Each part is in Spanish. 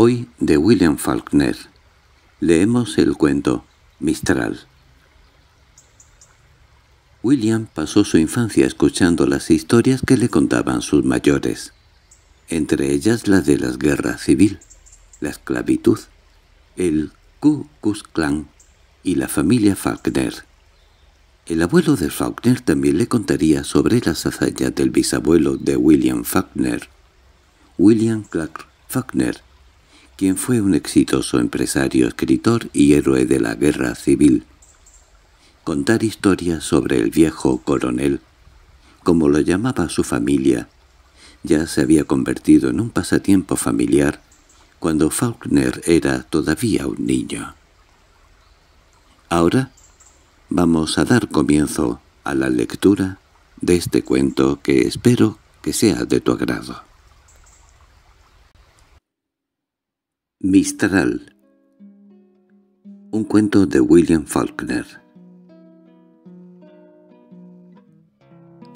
Hoy de William Faulkner. Leemos el cuento Mistral. William pasó su infancia escuchando las historias que le contaban sus mayores, entre ellas la de las guerras civil, la esclavitud, el Ku Klux Klan y la familia Faulkner. El abuelo de Faulkner también le contaría sobre las hazañas del bisabuelo de William Faulkner, William Clark Faulkner, quien fue un exitoso empresario, escritor y héroe de la guerra civil. Contar historias sobre el viejo coronel, como lo llamaba su familia, ya se había convertido en un pasatiempo familiar cuando Faulkner era todavía un niño. Ahora vamos a dar comienzo a la lectura de este cuento que espero que sea de tu agrado. Mistral Un cuento de William Faulkner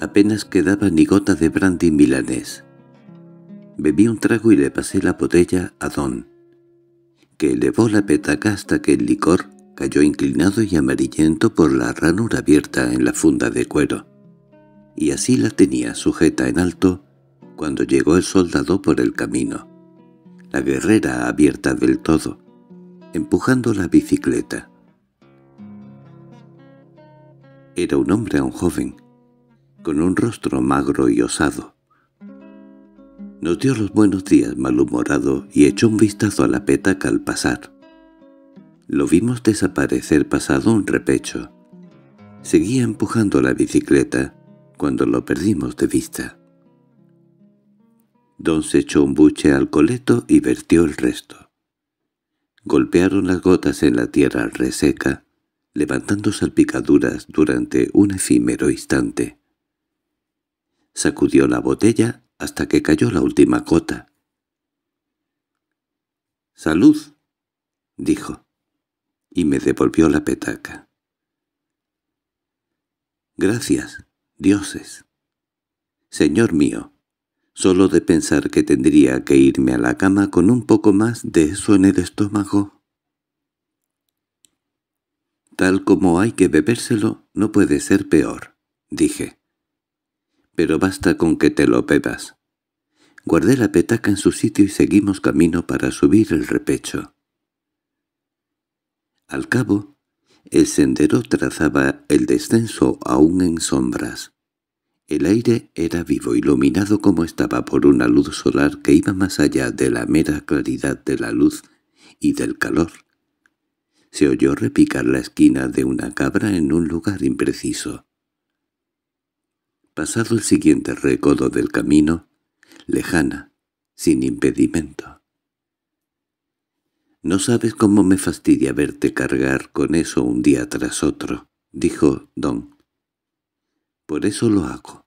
Apenas quedaba ni gota de brandy milanés. Bebí un trago y le pasé la botella a Don, que elevó la petaca hasta que el licor cayó inclinado y amarillento por la ranura abierta en la funda de cuero, y así la tenía sujeta en alto cuando llegó el soldado por el camino la guerrera abierta del todo, empujando la bicicleta. Era un hombre aún joven, con un rostro magro y osado. Nos dio los buenos días malhumorado y echó un vistazo a la petaca al pasar. Lo vimos desaparecer pasado un repecho. Seguía empujando la bicicleta cuando lo perdimos de vista. Don se echó un buche al coleto y vertió el resto. Golpearon las gotas en la tierra reseca, levantando salpicaduras durante un efímero instante. Sacudió la botella hasta que cayó la última gota. —¡Salud! —dijo, y me devolvió la petaca. —Gracias, dioses. Señor mío, Solo de pensar que tendría que irme a la cama con un poco más de eso en el estómago. Tal como hay que bebérselo, no puede ser peor, dije. Pero basta con que te lo bebas. Guardé la petaca en su sitio y seguimos camino para subir el repecho. Al cabo, el sendero trazaba el descenso aún en sombras. El aire era vivo, iluminado como estaba por una luz solar que iba más allá de la mera claridad de la luz y del calor. Se oyó repicar la esquina de una cabra en un lugar impreciso. Pasado el siguiente recodo del camino, lejana, sin impedimento. «No sabes cómo me fastidia verte cargar con eso un día tras otro», dijo Don por eso lo hago.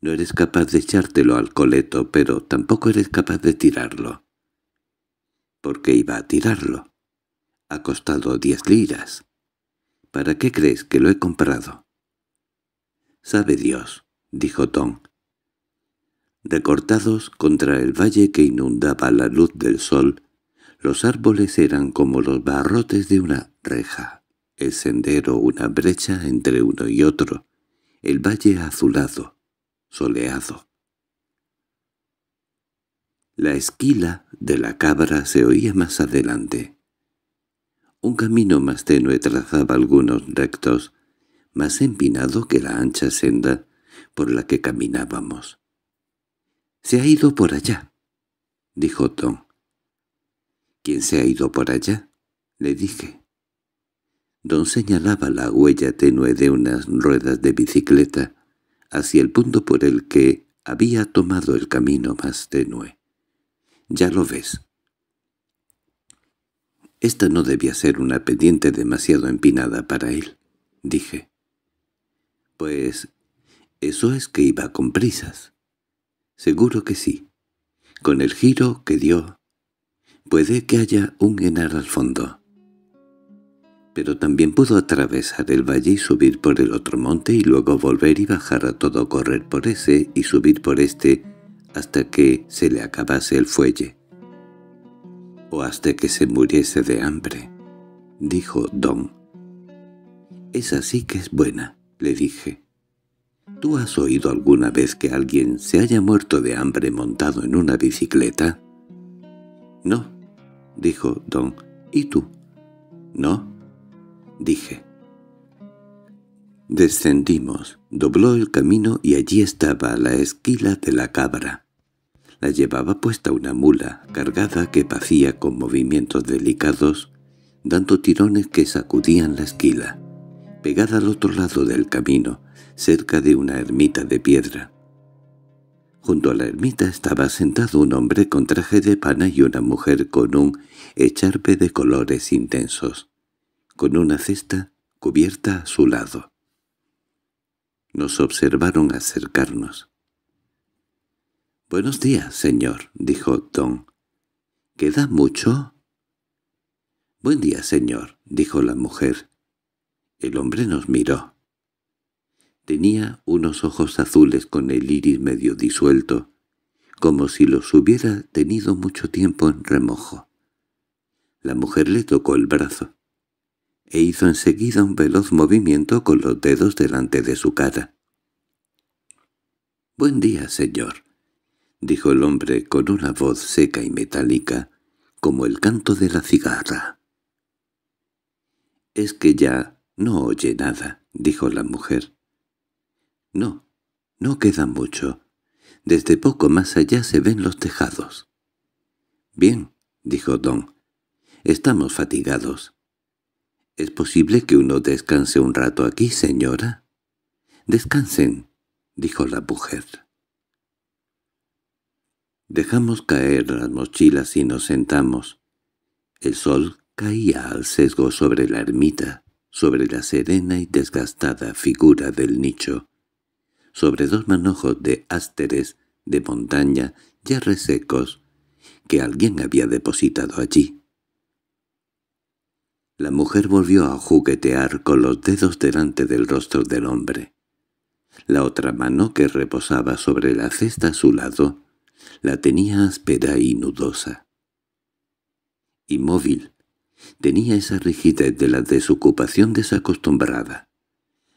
No eres capaz de echártelo al coleto, pero tampoco eres capaz de tirarlo. —¿Por qué iba a tirarlo. Ha costado diez liras. ¿Para qué crees que lo he comprado? Sabe Dios, dijo Tom. Recortados contra el valle que inundaba la luz del sol, los árboles eran como los barrotes de una reja, el sendero una brecha entre uno y otro, el valle azulado, soleado. La esquila de la cabra se oía más adelante. Un camino más tenue trazaba algunos rectos, más empinado que la ancha senda por la que caminábamos. —Se ha ido por allá —dijo Tom. —¿Quién se ha ido por allá? —le dije. Don señalaba la huella tenue de unas ruedas de bicicleta hacia el punto por el que había tomado el camino más tenue. Ya lo ves. Esta no debía ser una pendiente demasiado empinada para él, dije. Pues eso es que iba con prisas. Seguro que sí. Con el giro que dio. Puede que haya un enar al fondo pero también pudo atravesar el valle y subir por el otro monte y luego volver y bajar a todo correr por ese y subir por este hasta que se le acabase el fuelle. —O hasta que se muriese de hambre —dijo Don. Es así que es buena —le dije. —¿Tú has oído alguna vez que alguien se haya muerto de hambre montado en una bicicleta? —No —dijo Don. —¿Y tú? —No dije. Descendimos, dobló el camino y allí estaba la esquila de la cabra. La llevaba puesta una mula, cargada que pacía con movimientos delicados, dando tirones que sacudían la esquila, pegada al otro lado del camino, cerca de una ermita de piedra. Junto a la ermita estaba sentado un hombre con traje de pana y una mujer con un echarpe de colores intensos con una cesta cubierta a su lado. Nos observaron acercarnos. «Buenos días, señor», dijo Tom. «¿Queda mucho?» «Buen día, señor», dijo la mujer. El hombre nos miró. Tenía unos ojos azules con el iris medio disuelto, como si los hubiera tenido mucho tiempo en remojo. La mujer le tocó el brazo e hizo enseguida un veloz movimiento con los dedos delante de su cara. «Buen día, señor», dijo el hombre con una voz seca y metálica, como el canto de la cigarra. «Es que ya no oye nada», dijo la mujer. «No, no queda mucho. Desde poco más allá se ven los tejados». «Bien», dijo Don. «Estamos fatigados. —¿Es posible que uno descanse un rato aquí, señora? —Descansen —dijo la mujer. Dejamos caer las mochilas y nos sentamos. El sol caía al sesgo sobre la ermita, sobre la serena y desgastada figura del nicho, sobre dos manojos de ásteres de montaña ya resecos que alguien había depositado allí. La mujer volvió a juguetear con los dedos delante del rostro del hombre. La otra mano que reposaba sobre la cesta a su lado la tenía áspera y nudosa. Inmóvil, tenía esa rigidez de la desocupación desacostumbrada,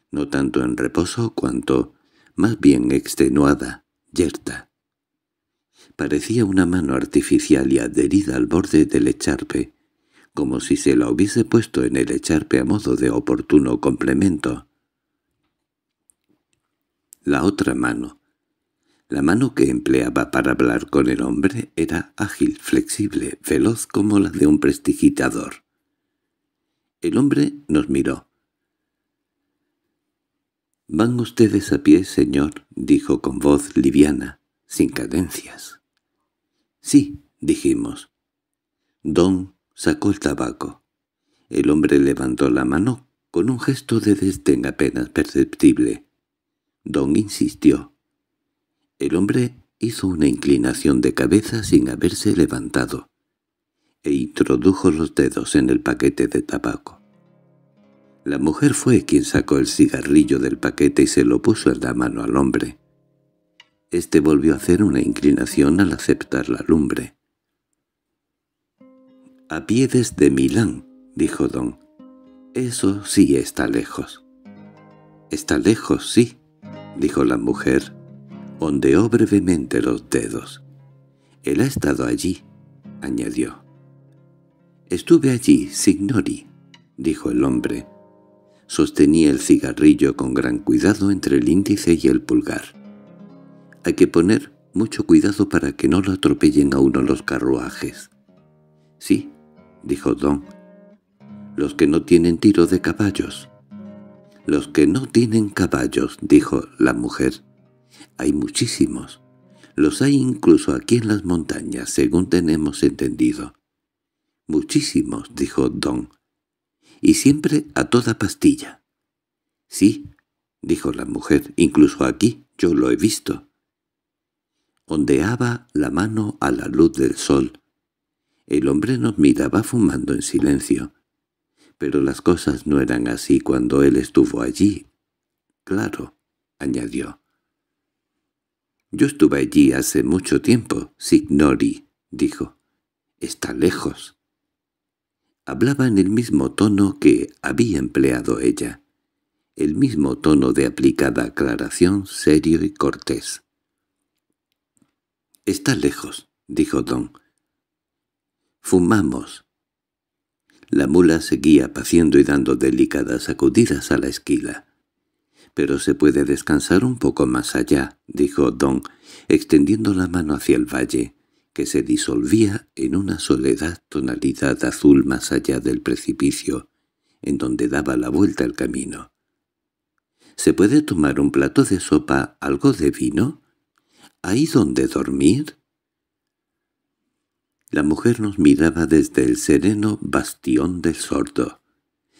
no tanto en reposo cuanto más bien extenuada, yerta. Parecía una mano artificial y adherida al borde del echarpe, como si se la hubiese puesto en el echarpe a modo de oportuno complemento. La otra mano. La mano que empleaba para hablar con el hombre era ágil, flexible, veloz como la de un prestigitador. El hombre nos miró. «Van ustedes a pie, señor», dijo con voz liviana, sin cadencias. «Sí», dijimos. «Don Sacó el tabaco. El hombre levantó la mano con un gesto de desdén apenas perceptible. Don insistió. El hombre hizo una inclinación de cabeza sin haberse levantado e introdujo los dedos en el paquete de tabaco. La mujer fue quien sacó el cigarrillo del paquete y se lo puso en la mano al hombre. Este volvió a hacer una inclinación al aceptar la lumbre. —A pie desde Milán —dijo Don—. Eso sí está lejos. —Está lejos, sí —dijo la mujer. Ondeó brevemente los dedos. —Él ha estado allí —añadió. —Estuve allí, Signori —dijo el hombre. Sostenía el cigarrillo con gran cuidado entre el índice y el pulgar. Hay que poner mucho cuidado para que no lo atropellen a uno los carruajes. Sí, —dijo Don—, los que no tienen tiro de caballos. —Los que no tienen caballos —dijo la mujer—, hay muchísimos. Los hay incluso aquí en las montañas, según tenemos entendido. —Muchísimos —dijo Don—, y siempre a toda pastilla. —Sí —dijo la mujer—, incluso aquí, yo lo he visto. Ondeaba la mano a la luz del sol, el hombre nos miraba fumando en silencio. Pero las cosas no eran así cuando él estuvo allí. Claro, añadió. Yo estuve allí hace mucho tiempo, Signori, dijo. Está lejos. Hablaba en el mismo tono que había empleado ella. El mismo tono de aplicada aclaración, serio y cortés. Está lejos, dijo Don. Fumamos. La mula seguía paciendo y dando delicadas sacudidas a la esquila. —Pero se puede descansar un poco más allá —dijo Don, extendiendo la mano hacia el valle, que se disolvía en una soledad tonalidad azul más allá del precipicio, en donde daba la vuelta el camino. —¿Se puede tomar un plato de sopa, algo de vino? ¿Hay donde dormir? La mujer nos miraba desde el sereno bastión del sordo,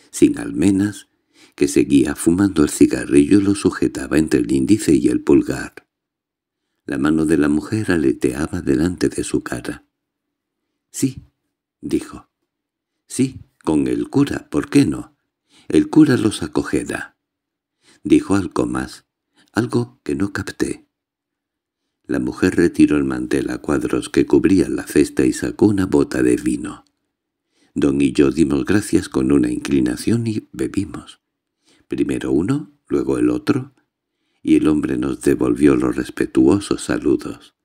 sin almenas, que seguía fumando el cigarrillo y lo sujetaba entre el índice y el pulgar. La mano de la mujer aleteaba delante de su cara. —Sí —dijo. —Sí, con el cura, ¿por qué no? El cura los acogerá —dijo algo más, algo que no capté. La mujer retiró el mantel a cuadros que cubría la cesta y sacó una bota de vino. Don y yo dimos gracias con una inclinación y bebimos. Primero uno, luego el otro, y el hombre nos devolvió los respetuosos saludos.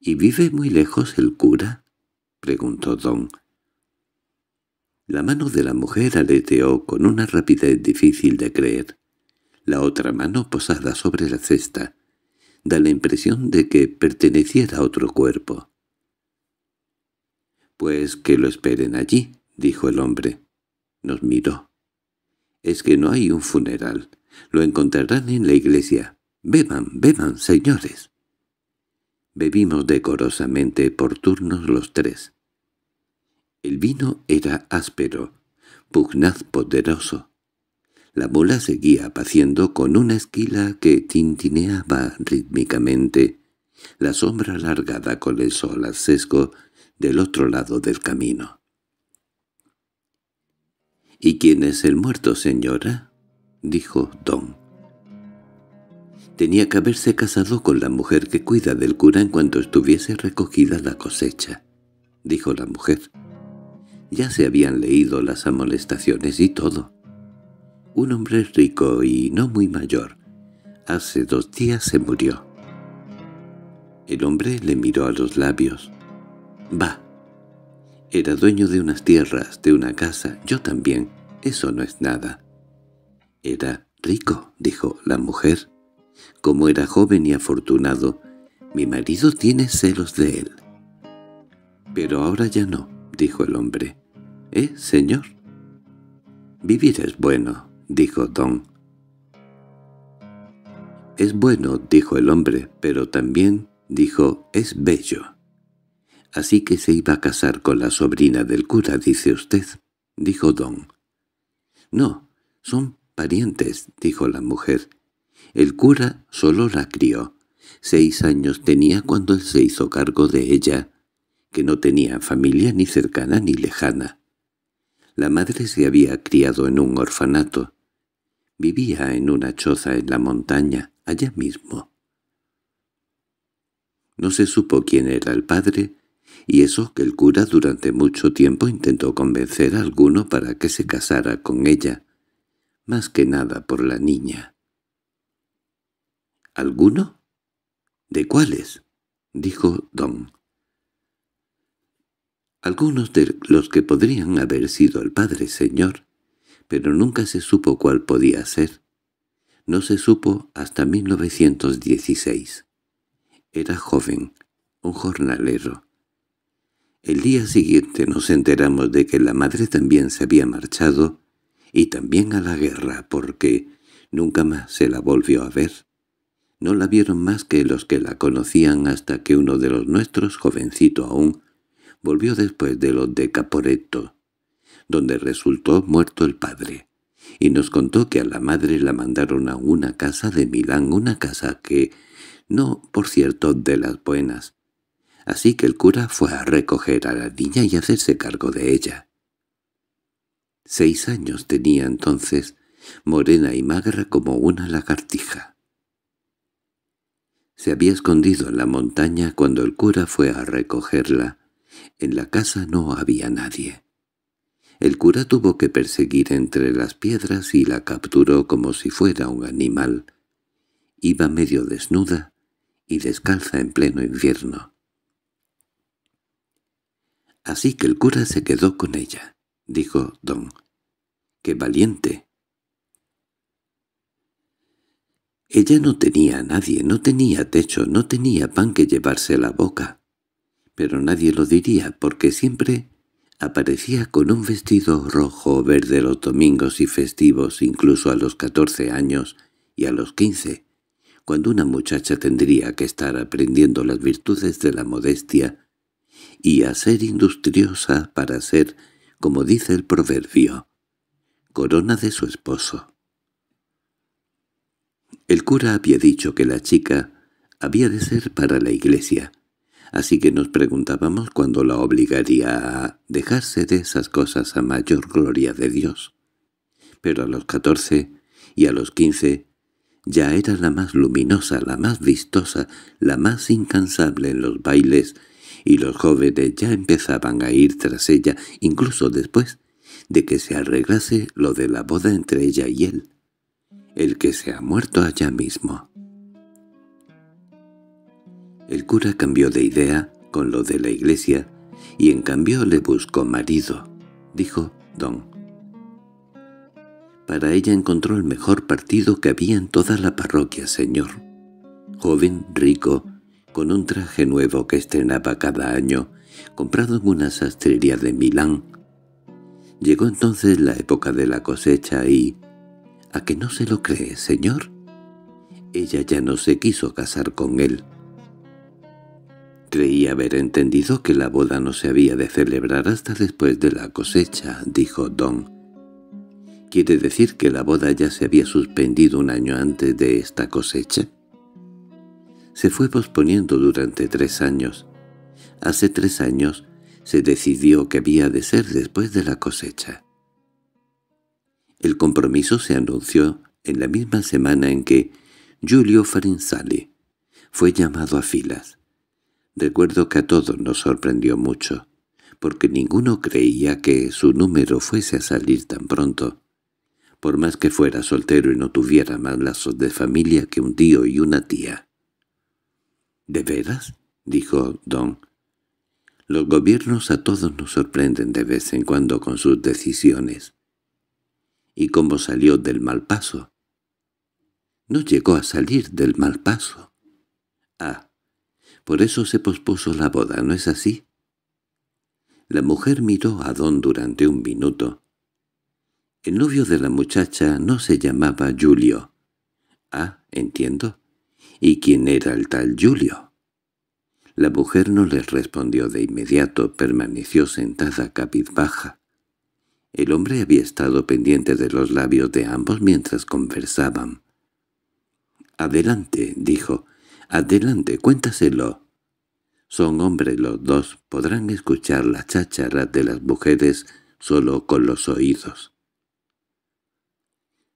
—¿Y vive muy lejos el cura? —preguntó Don. La mano de la mujer aleteó con una rapidez difícil de creer, la otra mano posada sobre la cesta da la impresión de que perteneciera a otro cuerpo. —Pues que lo esperen allí —dijo el hombre. Nos miró. —Es que no hay un funeral. Lo encontrarán en la iglesia. Beban, beban, señores. Bebimos decorosamente por turnos los tres. El vino era áspero, pugnaz poderoso, la bola seguía paciendo con una esquila que tintineaba rítmicamente, la sombra alargada con el sol al sesgo del otro lado del camino. —¿Y quién es el muerto, señora? —dijo Don. Tenía que haberse casado con la mujer que cuida del cura en cuanto estuviese recogida la cosecha —dijo la mujer. Ya se habían leído las amonestaciones y todo un hombre rico y no muy mayor. Hace dos días se murió. El hombre le miró a los labios. «Va». Era dueño de unas tierras, de una casa, yo también. Eso no es nada. «Era rico», dijo la mujer. «Como era joven y afortunado, mi marido tiene celos de él». «Pero ahora ya no», dijo el hombre. «¿Eh, señor?» «Vivir es bueno, —dijo Don. —Es bueno —dijo el hombre, pero también dijo —es bello. —Así que se iba a casar con la sobrina del cura, dice usted —dijo Don. —No, son parientes —dijo la mujer. El cura solo la crió. Seis años tenía cuando él se hizo cargo de ella, que no tenía familia ni cercana ni lejana. La madre se había criado en un orfanato. Vivía en una choza en la montaña, allá mismo. No se supo quién era el padre, y eso que el cura durante mucho tiempo intentó convencer a alguno para que se casara con ella, más que nada por la niña. —¿Alguno? —¿De cuáles? —dijo Don. —Algunos de los que podrían haber sido el padre, señor pero nunca se supo cuál podía ser. No se supo hasta 1916. Era joven, un jornalero. El día siguiente nos enteramos de que la madre también se había marchado, y también a la guerra, porque nunca más se la volvió a ver. No la vieron más que los que la conocían hasta que uno de los nuestros, jovencito aún, volvió después de los de Caporetto, donde resultó muerto el padre, y nos contó que a la madre la mandaron a una casa de Milán, una casa que, no, por cierto, de las buenas. Así que el cura fue a recoger a la niña y hacerse cargo de ella. Seis años tenía entonces, morena y magra como una lagartija. Se había escondido en la montaña cuando el cura fue a recogerla. En la casa no había nadie. El cura tuvo que perseguir entre las piedras y la capturó como si fuera un animal. Iba medio desnuda y descalza en pleno invierno. Así que el cura se quedó con ella, dijo Don. ¡Qué valiente! Ella no tenía a nadie, no tenía techo, no tenía pan que llevarse a la boca. Pero nadie lo diría, porque siempre Aparecía con un vestido rojo o verde los domingos y festivos, incluso a los catorce años y a los quince, cuando una muchacha tendría que estar aprendiendo las virtudes de la modestia y a ser industriosa para ser, como dice el proverbio, corona de su esposo. El cura había dicho que la chica había de ser para la iglesia, así que nos preguntábamos cuándo la obligaría a dejarse de esas cosas a mayor gloria de Dios. Pero a los catorce y a los quince ya era la más luminosa, la más vistosa, la más incansable en los bailes, y los jóvenes ya empezaban a ir tras ella, incluso después de que se arreglase lo de la boda entre ella y él, el que se ha muerto allá mismo. El cura cambió de idea con lo de la iglesia y en cambio le buscó marido, dijo Don. Para ella encontró el mejor partido que había en toda la parroquia, señor. Joven, rico, con un traje nuevo que estrenaba cada año, comprado en una sastrería de Milán. Llegó entonces la época de la cosecha y... ¿A que no se lo cree, señor? Ella ya no se quiso casar con él Creía haber entendido que la boda no se había de celebrar hasta después de la cosecha, dijo Don. ¿Quiere decir que la boda ya se había suspendido un año antes de esta cosecha? Se fue posponiendo durante tres años. Hace tres años se decidió que había de ser después de la cosecha. El compromiso se anunció en la misma semana en que Julio Farinzale fue llamado a filas. Recuerdo que a todos nos sorprendió mucho, porque ninguno creía que su número fuese a salir tan pronto. Por más que fuera soltero y no tuviera más lazos de familia que un tío y una tía. —¿De veras? —dijo Don. —Los gobiernos a todos nos sorprenden de vez en cuando con sus decisiones. —¿Y cómo salió del mal paso? —No llegó a salir del mal paso por eso se pospuso la boda, ¿no es así? La mujer miró a Don durante un minuto. El novio de la muchacha no se llamaba Julio. Ah, entiendo. ¿Y quién era el tal Julio? La mujer no les respondió de inmediato, permaneció sentada cabizbaja. El hombre había estado pendiente de los labios de ambos mientras conversaban. «Adelante», dijo, Adelante, cuéntaselo. Son hombres los dos, podrán escuchar la chácharas de las mujeres solo con los oídos.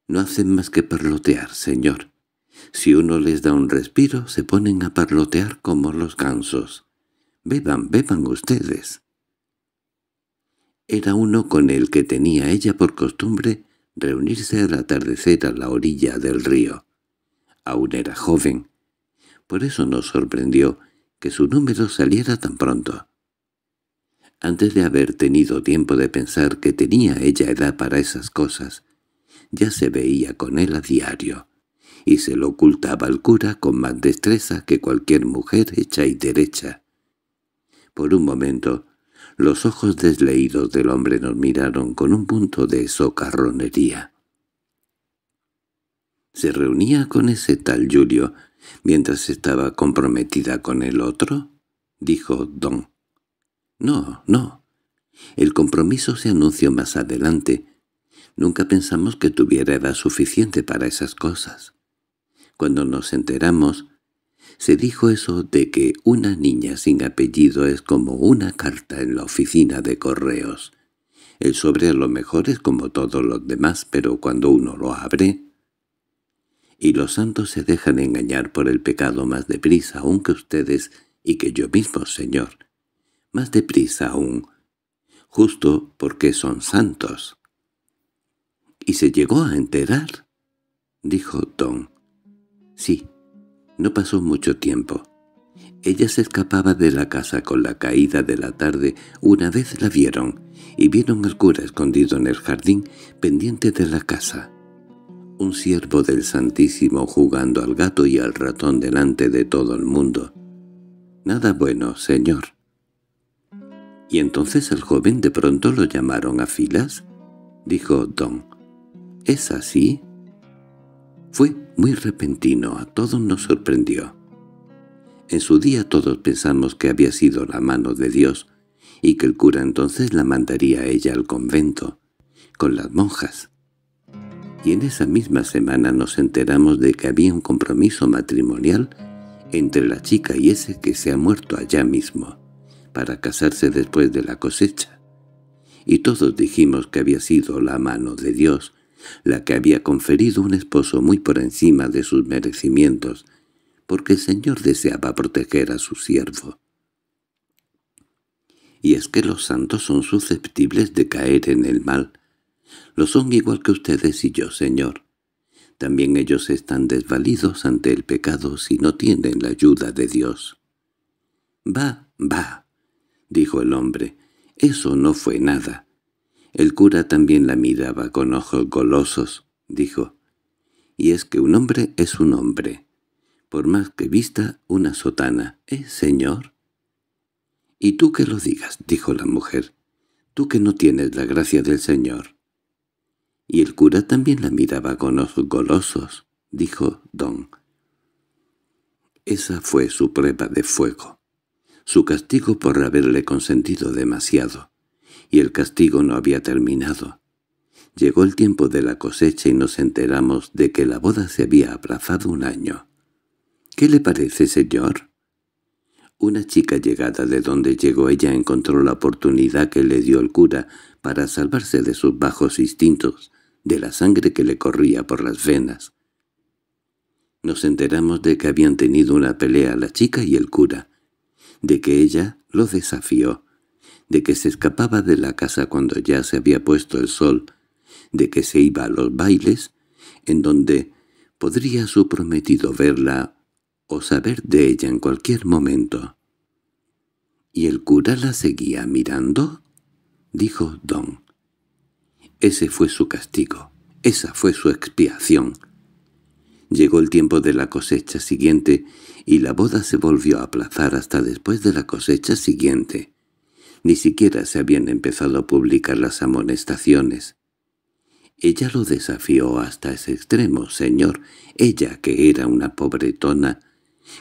No hacen más que parlotear, señor. Si uno les da un respiro, se ponen a parlotear como los gansos. Beban, beban ustedes. Era uno con el que tenía ella por costumbre reunirse al atardecer a la orilla del río. Aún era joven, por eso nos sorprendió que su número saliera tan pronto. Antes de haber tenido tiempo de pensar que tenía ella edad para esas cosas, ya se veía con él a diario, y se lo ocultaba al cura con más destreza que cualquier mujer hecha y derecha. Por un momento, los ojos desleídos del hombre nos miraron con un punto de socarronería. Se reunía con ese tal Julio mientras estaba comprometida con el otro? dijo Don. No, no. El compromiso se anunció más adelante. Nunca pensamos que tuviera edad suficiente para esas cosas. Cuando nos enteramos, se dijo eso de que una niña sin apellido es como una carta en la oficina de correos. El sobre a lo mejor es como todos los demás, pero cuando uno lo abre, y los santos se dejan engañar por el pecado más deprisa aún que ustedes y que yo mismo, Señor. Más deprisa aún, justo porque son santos. —¿Y se llegó a enterar? —dijo don. —Sí, no pasó mucho tiempo. Ella se escapaba de la casa con la caída de la tarde. Una vez la vieron, y vieron al cura escondido en el jardín, pendiente de la casa un siervo del Santísimo jugando al gato y al ratón delante de todo el mundo. Nada bueno, señor. —¿Y entonces el joven de pronto lo llamaron a filas? —dijo Don. —¿Es así? Fue muy repentino, a todos nos sorprendió. En su día todos pensamos que había sido la mano de Dios, y que el cura entonces la mandaría a ella al convento, con las monjas y en esa misma semana nos enteramos de que había un compromiso matrimonial entre la chica y ese que se ha muerto allá mismo, para casarse después de la cosecha. Y todos dijimos que había sido la mano de Dios, la que había conferido un esposo muy por encima de sus merecimientos, porque el Señor deseaba proteger a su siervo. Y es que los santos son susceptibles de caer en el mal, lo son igual que ustedes y yo, Señor. También ellos están desvalidos ante el pecado si no tienen la ayuda de Dios. «Va, va», dijo el hombre, «eso no fue nada». El cura también la miraba con ojos golosos, dijo. «Y es que un hombre es un hombre, por más que vista una sotana, ¿eh, señor?» «Y tú que lo digas», dijo la mujer, «tú que no tienes la gracia del Señor». —Y el cura también la miraba con ojos golosos —dijo Don. Esa fue su prueba de fuego, su castigo por haberle consentido demasiado, y el castigo no había terminado. Llegó el tiempo de la cosecha y nos enteramos de que la boda se había abrazado un año. —¿Qué le parece, señor? Una chica llegada de donde llegó ella encontró la oportunidad que le dio el cura para salvarse de sus bajos instintos de la sangre que le corría por las venas. Nos enteramos de que habían tenido una pelea la chica y el cura, de que ella lo desafió, de que se escapaba de la casa cuando ya se había puesto el sol, de que se iba a los bailes, en donde podría su prometido verla o saber de ella en cualquier momento. —¿Y el cura la seguía mirando? —dijo Don. Ese fue su castigo. Esa fue su expiación. Llegó el tiempo de la cosecha siguiente y la boda se volvió a aplazar hasta después de la cosecha siguiente. Ni siquiera se habían empezado a publicar las amonestaciones. Ella lo desafió hasta ese extremo, señor, ella que era una pobretona,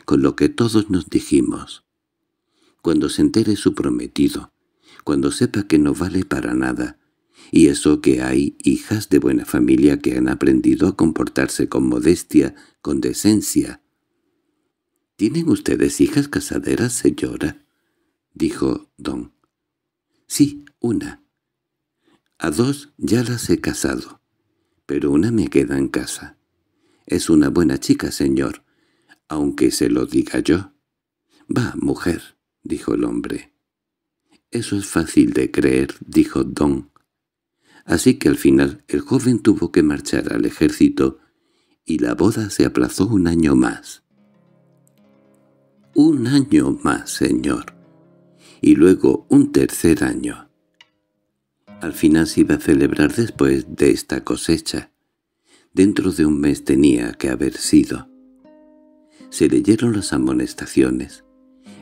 con lo que todos nos dijimos. Cuando se entere su prometido, cuando sepa que no vale para nada, y eso que hay hijas de buena familia que han aprendido a comportarse con modestia, con decencia. —¿Tienen ustedes hijas casaderas, señora? —dijo don. —Sí, una. A dos ya las he casado, pero una me queda en casa. Es una buena chica, señor, aunque se lo diga yo. —Va, mujer —dijo el hombre. —Eso es fácil de creer —dijo Don—, Así que al final el joven tuvo que marchar al ejército y la boda se aplazó un año más. Un año más, señor. Y luego un tercer año. Al final se iba a celebrar después de esta cosecha. Dentro de un mes tenía que haber sido. Se leyeron las amonestaciones.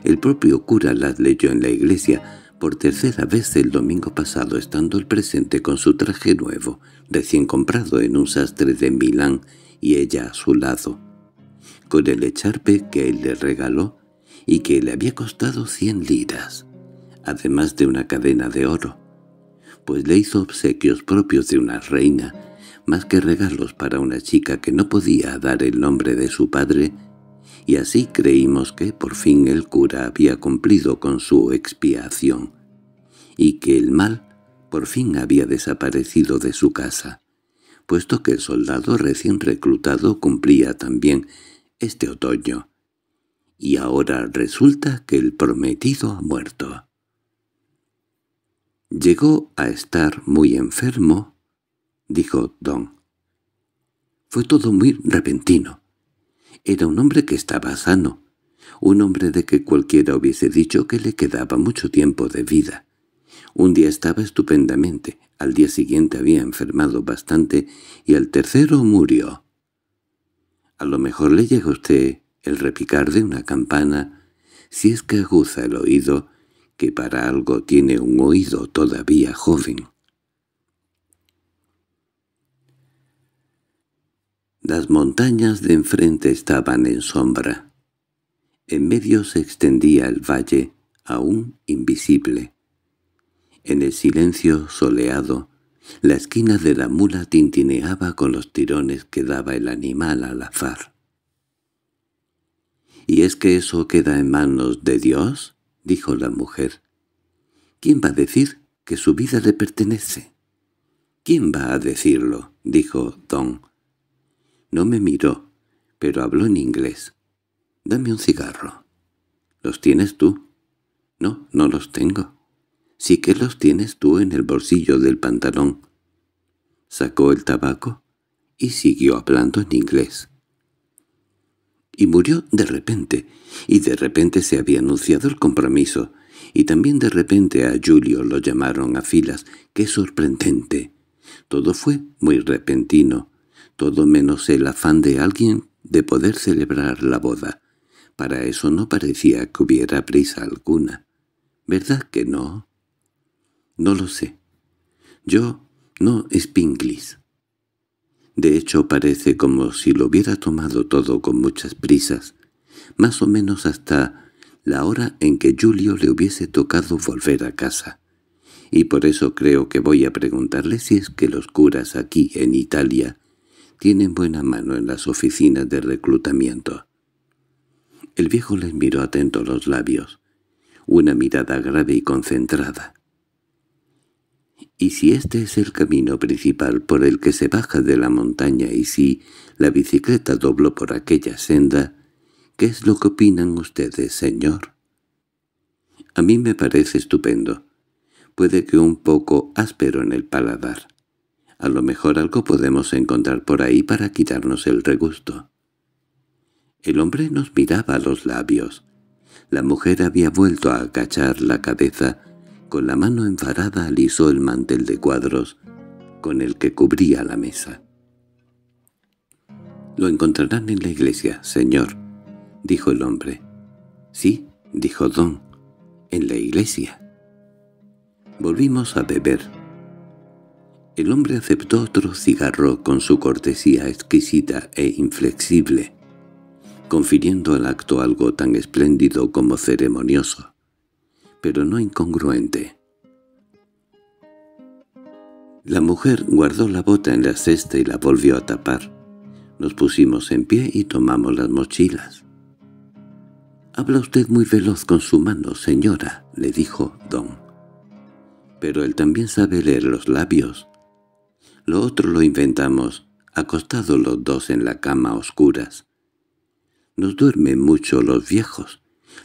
El propio cura las leyó en la iglesia, por tercera vez el domingo pasado, estando el presente con su traje nuevo, recién comprado en un sastre de Milán, y ella a su lado, con el echarpe que él le regaló y que le había costado cien liras, además de una cadena de oro, pues le hizo obsequios propios de una reina, más que regalos para una chica que no podía dar el nombre de su padre, y así creímos que por fin el cura había cumplido con su expiación, y que el mal por fin había desaparecido de su casa, puesto que el soldado recién reclutado cumplía también este otoño, y ahora resulta que el prometido ha muerto. —Llegó a estar muy enfermo —dijo Don. —Fue todo muy repentino era un hombre que estaba sano, un hombre de que cualquiera hubiese dicho que le quedaba mucho tiempo de vida. Un día estaba estupendamente, al día siguiente había enfermado bastante y al tercero murió. A lo mejor le llega a usted el repicar de una campana, si es que aguza el oído, que para algo tiene un oído todavía joven. Las montañas de enfrente estaban en sombra. En medio se extendía el valle, aún invisible. En el silencio soleado, la esquina de la mula tintineaba con los tirones que daba el animal al azar. —¿Y es que eso queda en manos de Dios? —dijo la mujer. —¿Quién va a decir que su vida le pertenece? —¿Quién va a decirlo? —dijo Don. No me miró, pero habló en inglés. «Dame un cigarro». «¿Los tienes tú?» «No, no los tengo». «Sí que los tienes tú en el bolsillo del pantalón». Sacó el tabaco y siguió hablando en inglés. Y murió de repente, y de repente se había anunciado el compromiso, y también de repente a Julio lo llamaron a filas. ¡Qué sorprendente! Todo fue muy repentino todo menos el afán de alguien de poder celebrar la boda. Para eso no parecía que hubiera prisa alguna. ¿Verdad que no? No lo sé. Yo no Spinglis. De hecho parece como si lo hubiera tomado todo con muchas prisas, más o menos hasta la hora en que Julio le hubiese tocado volver a casa. Y por eso creo que voy a preguntarle si es que los curas aquí en Italia tienen buena mano en las oficinas de reclutamiento. El viejo les miró atento los labios, una mirada grave y concentrada. Y si este es el camino principal por el que se baja de la montaña y si la bicicleta dobló por aquella senda, ¿qué es lo que opinan ustedes, señor? A mí me parece estupendo. Puede que un poco áspero en el paladar. A lo mejor algo podemos encontrar por ahí para quitarnos el regusto. El hombre nos miraba los labios. La mujer había vuelto a agachar la cabeza. Con la mano enfarada alisó el mantel de cuadros con el que cubría la mesa. —Lo encontrarán en la iglesia, señor —dijo el hombre. —Sí —dijo Don—, en la iglesia. Volvimos a beber. El hombre aceptó otro cigarro con su cortesía exquisita e inflexible, confiriendo al acto algo tan espléndido como ceremonioso, pero no incongruente. La mujer guardó la bota en la cesta y la volvió a tapar. Nos pusimos en pie y tomamos las mochilas. «Habla usted muy veloz con su mano, señora», le dijo Don. «Pero él también sabe leer los labios. Lo otro lo inventamos, acostados los dos en la cama oscuras. Nos duermen mucho los viejos.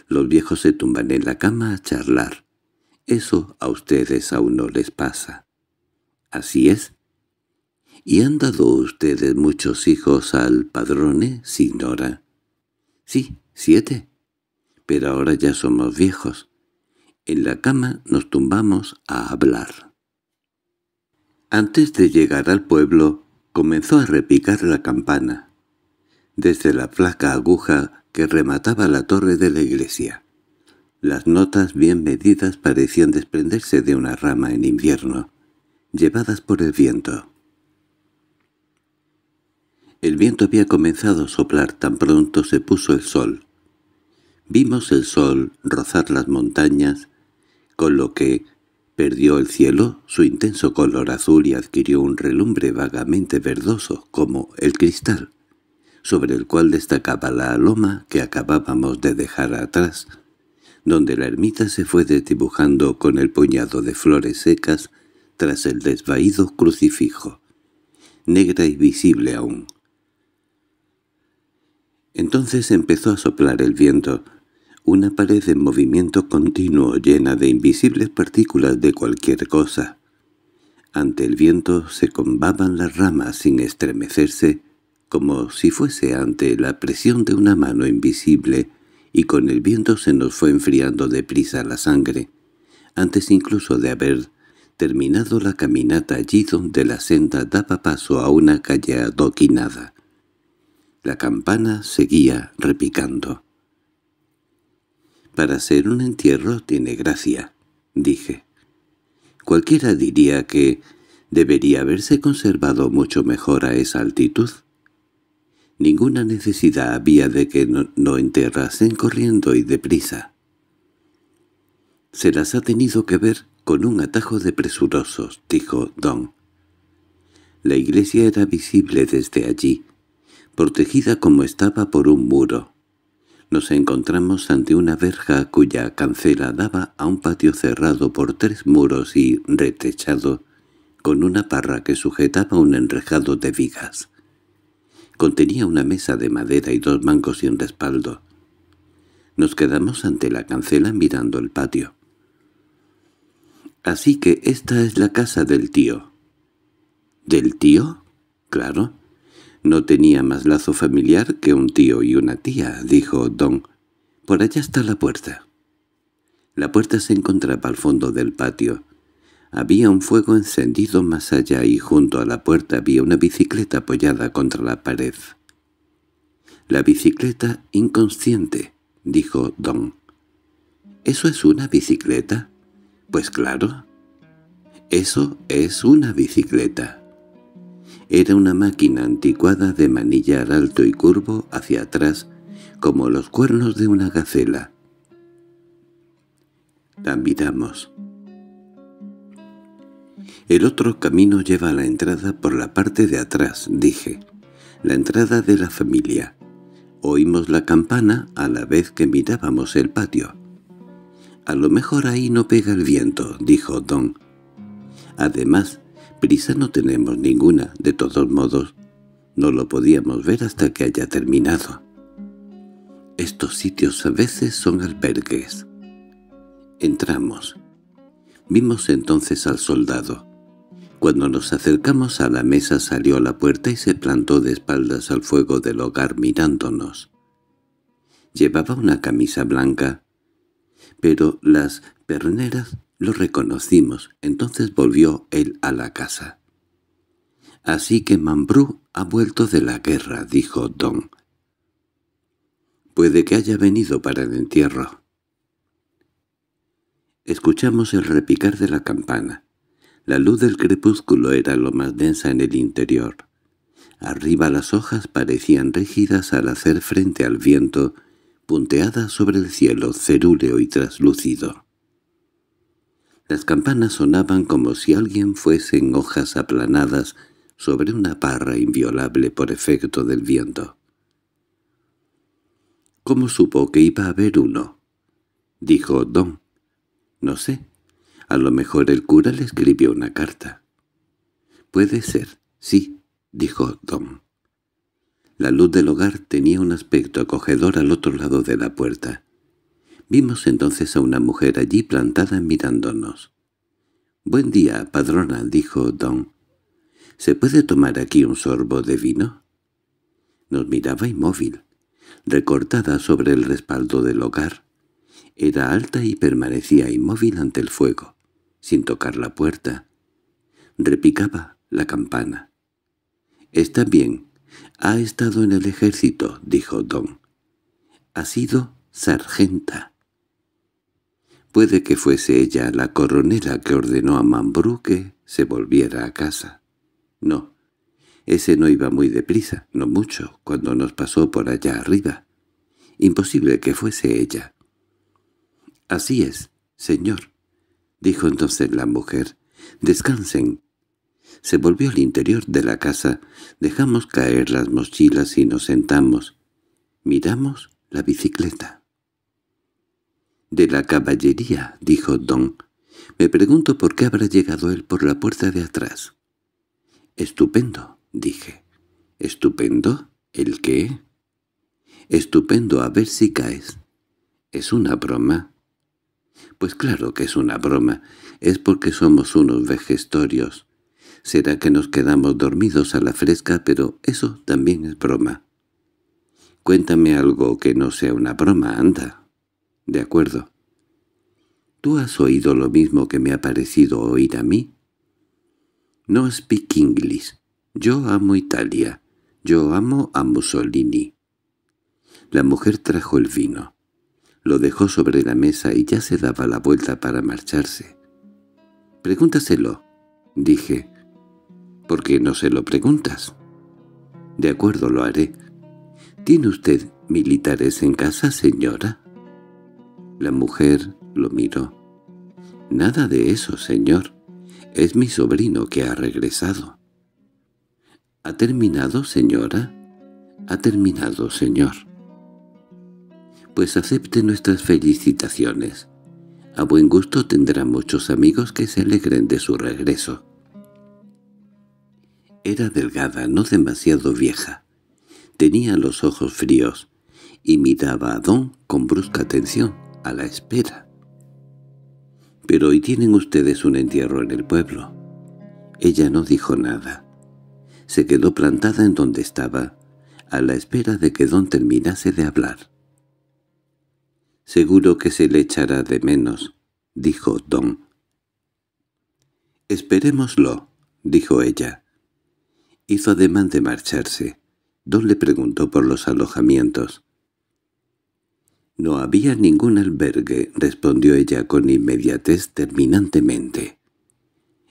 Los viejos se tumban en la cama a charlar. Eso a ustedes aún no les pasa. Así es. ¿Y han dado ustedes muchos hijos al padrone, señora? Sí, siete. Pero ahora ya somos viejos. En la cama nos tumbamos a hablar. Antes de llegar al pueblo, comenzó a repicar la campana, desde la flaca aguja que remataba la torre de la iglesia. Las notas bien medidas parecían desprenderse de una rama en invierno, llevadas por el viento. El viento había comenzado a soplar tan pronto se puso el sol. Vimos el sol rozar las montañas, con lo que Perdió el cielo su intenso color azul y adquirió un relumbre vagamente verdoso como el cristal, sobre el cual destacaba la loma que acabábamos de dejar atrás, donde la ermita se fue desdibujando con el puñado de flores secas tras el desvaído crucifijo, negra y visible aún. Entonces empezó a soplar el viento, una pared en movimiento continuo llena de invisibles partículas de cualquier cosa. Ante el viento se combaban las ramas sin estremecerse, como si fuese ante la presión de una mano invisible, y con el viento se nos fue enfriando deprisa la sangre, antes incluso de haber terminado la caminata allí donde la senda daba paso a una calle adoquinada. La campana seguía repicando. Para ser un entierro tiene gracia, dije. Cualquiera diría que debería haberse conservado mucho mejor a esa altitud. Ninguna necesidad había de que no, enterrasen corriendo y deprisa. Se las ha tenido que ver con un atajo de presurosos, dijo Don. La iglesia era visible desde allí, protegida como estaba por un muro. Nos encontramos ante una verja cuya cancela daba a un patio cerrado por tres muros y retechado con una parra que sujetaba un enrejado de vigas. Contenía una mesa de madera y dos bancos un respaldo. Nos quedamos ante la cancela mirando el patio. —Así que esta es la casa del tío. —¿Del tío? Claro. No tenía más lazo familiar que un tío y una tía, dijo Don. Por allá está la puerta. La puerta se encontraba al fondo del patio. Había un fuego encendido más allá y junto a la puerta había una bicicleta apoyada contra la pared. «La bicicleta inconsciente», dijo Don. «¿Eso es una bicicleta?» «Pues claro». «Eso es una bicicleta». Era una máquina anticuada de manillar alto y curvo hacia atrás, como los cuernos de una gacela. La miramos. El otro camino lleva a la entrada por la parte de atrás, dije. La entrada de la familia. Oímos la campana a la vez que mirábamos el patio. «A lo mejor ahí no pega el viento», dijo Don. Además, Prisa no tenemos ninguna, de todos modos, no lo podíamos ver hasta que haya terminado. Estos sitios a veces son albergues. Entramos. Vimos entonces al soldado. Cuando nos acercamos a la mesa salió a la puerta y se plantó de espaldas al fuego del hogar mirándonos. Llevaba una camisa blanca, pero las perneras lo reconocimos, entonces volvió él a la casa. «Así que Mambrú ha vuelto de la guerra», dijo Don. «Puede que haya venido para el entierro». Escuchamos el repicar de la campana. La luz del crepúsculo era lo más densa en el interior. Arriba las hojas parecían rígidas al hacer frente al viento, punteadas sobre el cielo cerúleo y traslúcido. Las campanas sonaban como si alguien fuese en hojas aplanadas sobre una parra inviolable por efecto del viento. —¿Cómo supo que iba a haber uno? —dijo Don. —No sé. A lo mejor el cura le escribió una carta. —Puede ser, sí —dijo Don. La luz del hogar tenía un aspecto acogedor al otro lado de la puerta. Vimos entonces a una mujer allí plantada mirándonos. «Buen día, padrona», dijo Don. «¿Se puede tomar aquí un sorbo de vino?» Nos miraba inmóvil, recortada sobre el respaldo del hogar. Era alta y permanecía inmóvil ante el fuego, sin tocar la puerta. Repicaba la campana. «Está bien. Ha estado en el ejército», dijo Don. «Ha sido sargenta». Puede que fuese ella la coronela que ordenó a Mambrú que se volviera a casa. No, ese no iba muy deprisa, no mucho, cuando nos pasó por allá arriba. Imposible que fuese ella. —Así es, señor —dijo entonces la mujer—, descansen. Se volvió al interior de la casa, dejamos caer las mochilas y nos sentamos. Miramos la bicicleta. —De la caballería —dijo Don—. Me pregunto por qué habrá llegado él por la puerta de atrás. —Estupendo —dije. —¿Estupendo? ¿El qué? —Estupendo, a ver si caes. —¿Es una broma? —Pues claro que es una broma. Es porque somos unos vejestorios. Será que nos quedamos dormidos a la fresca, pero eso también es broma. —Cuéntame algo que no sea una broma, anda. —De acuerdo. —¿Tú has oído lo mismo que me ha parecido oír a mí? —No speak English. Yo amo Italia. Yo amo a Mussolini. La mujer trajo el vino. Lo dejó sobre la mesa y ya se daba la vuelta para marcharse. —Pregúntaselo —dije. —¿Por qué no se lo preguntas? —De acuerdo, lo haré. —¿Tiene usted militares en casa, señora? La mujer lo miró. «Nada de eso, señor. Es mi sobrino que ha regresado». «¿Ha terminado, señora?» «Ha terminado, señor». «Pues acepte nuestras felicitaciones. A buen gusto tendrá muchos amigos que se alegren de su regreso». Era delgada, no demasiado vieja. Tenía los ojos fríos y miraba a Don con brusca atención a la espera. Pero hoy tienen ustedes un entierro en el pueblo. Ella no dijo nada. Se quedó plantada en donde estaba, a la espera de que Don terminase de hablar. «Seguro que se le echará de menos», dijo Don. «Esperémoslo», dijo ella. Hizo ademán de marcharse. Don le preguntó por los alojamientos. No había ningún albergue, respondió ella con inmediatez terminantemente.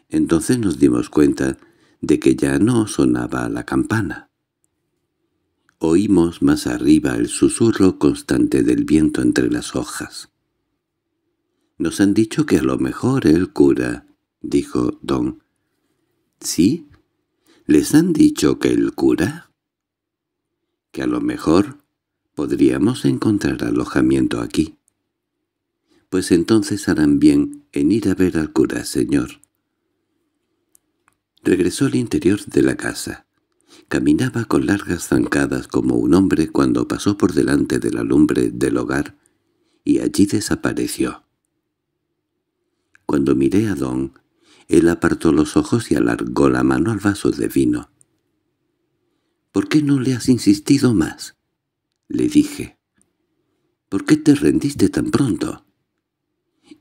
Entonces nos dimos cuenta de que ya no sonaba la campana. Oímos más arriba el susurro constante del viento entre las hojas. —Nos han dicho que a lo mejor el cura —dijo Don. —¿Sí? ¿Les han dicho que el cura? —Que a lo mejor podríamos encontrar alojamiento aquí. Pues entonces harán bien en ir a ver al cura, señor. Regresó al interior de la casa. Caminaba con largas zancadas como un hombre cuando pasó por delante de la lumbre del hogar y allí desapareció. Cuando miré a Don, él apartó los ojos y alargó la mano al vaso de vino. —¿Por qué no le has insistido más? le dije. —¿Por qué te rendiste tan pronto?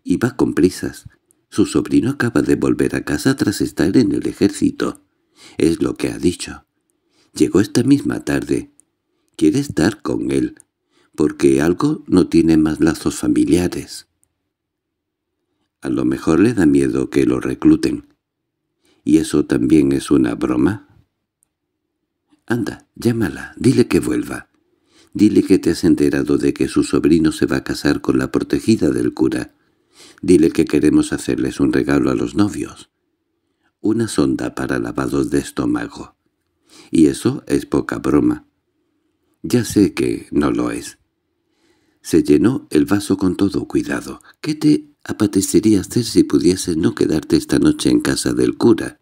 Iba con prisas. Su sobrino acaba de volver a casa tras estar en el ejército. Es lo que ha dicho. Llegó esta misma tarde. Quiere estar con él, porque algo no tiene más lazos familiares. A lo mejor le da miedo que lo recluten. ¿Y eso también es una broma? Anda, llámala, dile que vuelva. Dile que te has enterado de que su sobrino se va a casar con la protegida del cura. Dile que queremos hacerles un regalo a los novios. Una sonda para lavados de estómago. Y eso es poca broma. Ya sé que no lo es. Se llenó el vaso con todo cuidado. ¿Qué te apetecería hacer si pudieses no quedarte esta noche en casa del cura?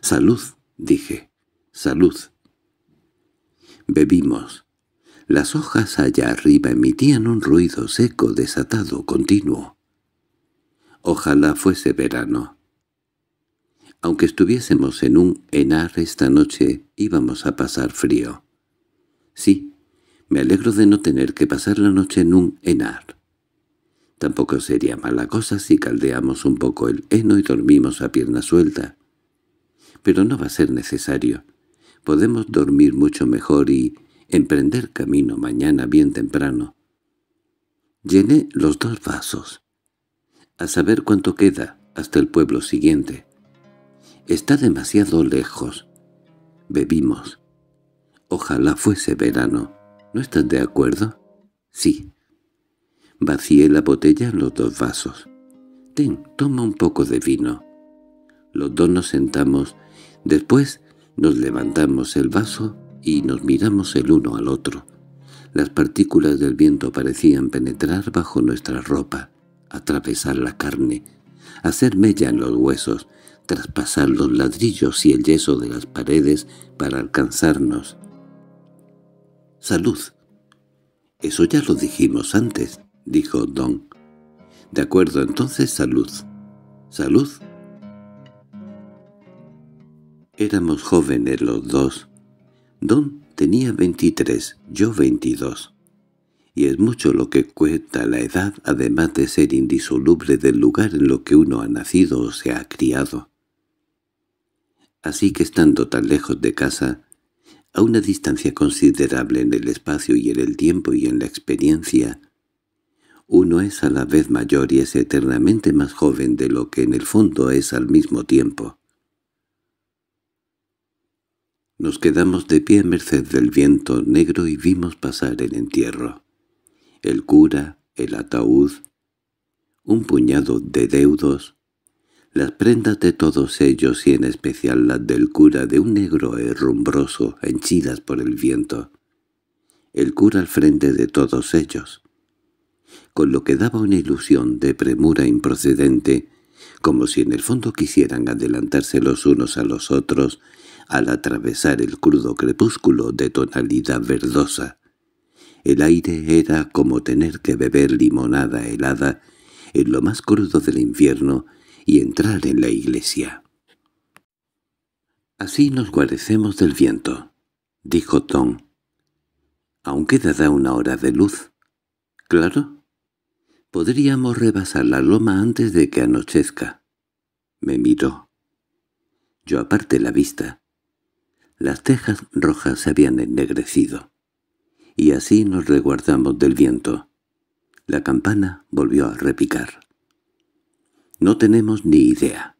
«Salud», dije. «Salud». Bebimos. Las hojas allá arriba emitían un ruido seco desatado continuo. Ojalá fuese verano. Aunque estuviésemos en un enar esta noche, íbamos a pasar frío. Sí, me alegro de no tener que pasar la noche en un enar. Tampoco sería mala cosa si caldeamos un poco el heno y dormimos a pierna suelta. Pero no va a ser necesario. Podemos dormir mucho mejor y emprender camino mañana bien temprano. Llené los dos vasos. A saber cuánto queda hasta el pueblo siguiente. Está demasiado lejos. Bebimos. Ojalá fuese verano. ¿No estás de acuerdo? Sí. Vacié la botella en los dos vasos. Ten, toma un poco de vino. Los dos nos sentamos. Después nos levantamos el vaso y nos miramos el uno al otro. Las partículas del viento parecían penetrar bajo nuestra ropa, atravesar la carne, hacer mella en los huesos, traspasar los ladrillos y el yeso de las paredes para alcanzarnos. —¡Salud! —Eso ya lo dijimos antes —dijo Don. —De acuerdo, entonces salud. —¿Salud? Éramos jóvenes los dos, Don tenía 23, yo 22. Y es mucho lo que cuenta la edad, además de ser indisoluble del lugar en lo que uno ha nacido o se ha criado. Así que estando tan lejos de casa, a una distancia considerable en el espacio y en el tiempo y en la experiencia, uno es a la vez mayor y es eternamente más joven de lo que en el fondo es al mismo tiempo. Nos quedamos de pie a merced del viento negro y vimos pasar el entierro. El cura, el ataúd, un puñado de deudos, las prendas de todos ellos y en especial las del cura de un negro herrumbroso, henchidas por el viento. El cura al frente de todos ellos. Con lo que daba una ilusión de premura improcedente, como si en el fondo quisieran adelantarse los unos a los otros al atravesar el crudo crepúsculo de tonalidad verdosa. El aire era como tener que beber limonada helada en lo más crudo del infierno y entrar en la iglesia. —Así nos guarecemos del viento —dijo Tom. —Aún da una hora de luz. —Claro. Podríamos rebasar la loma antes de que anochezca. Me miró. Yo aparté la vista. Las tejas rojas se habían ennegrecido. Y así nos reguardamos del viento. La campana volvió a repicar. No tenemos ni idea.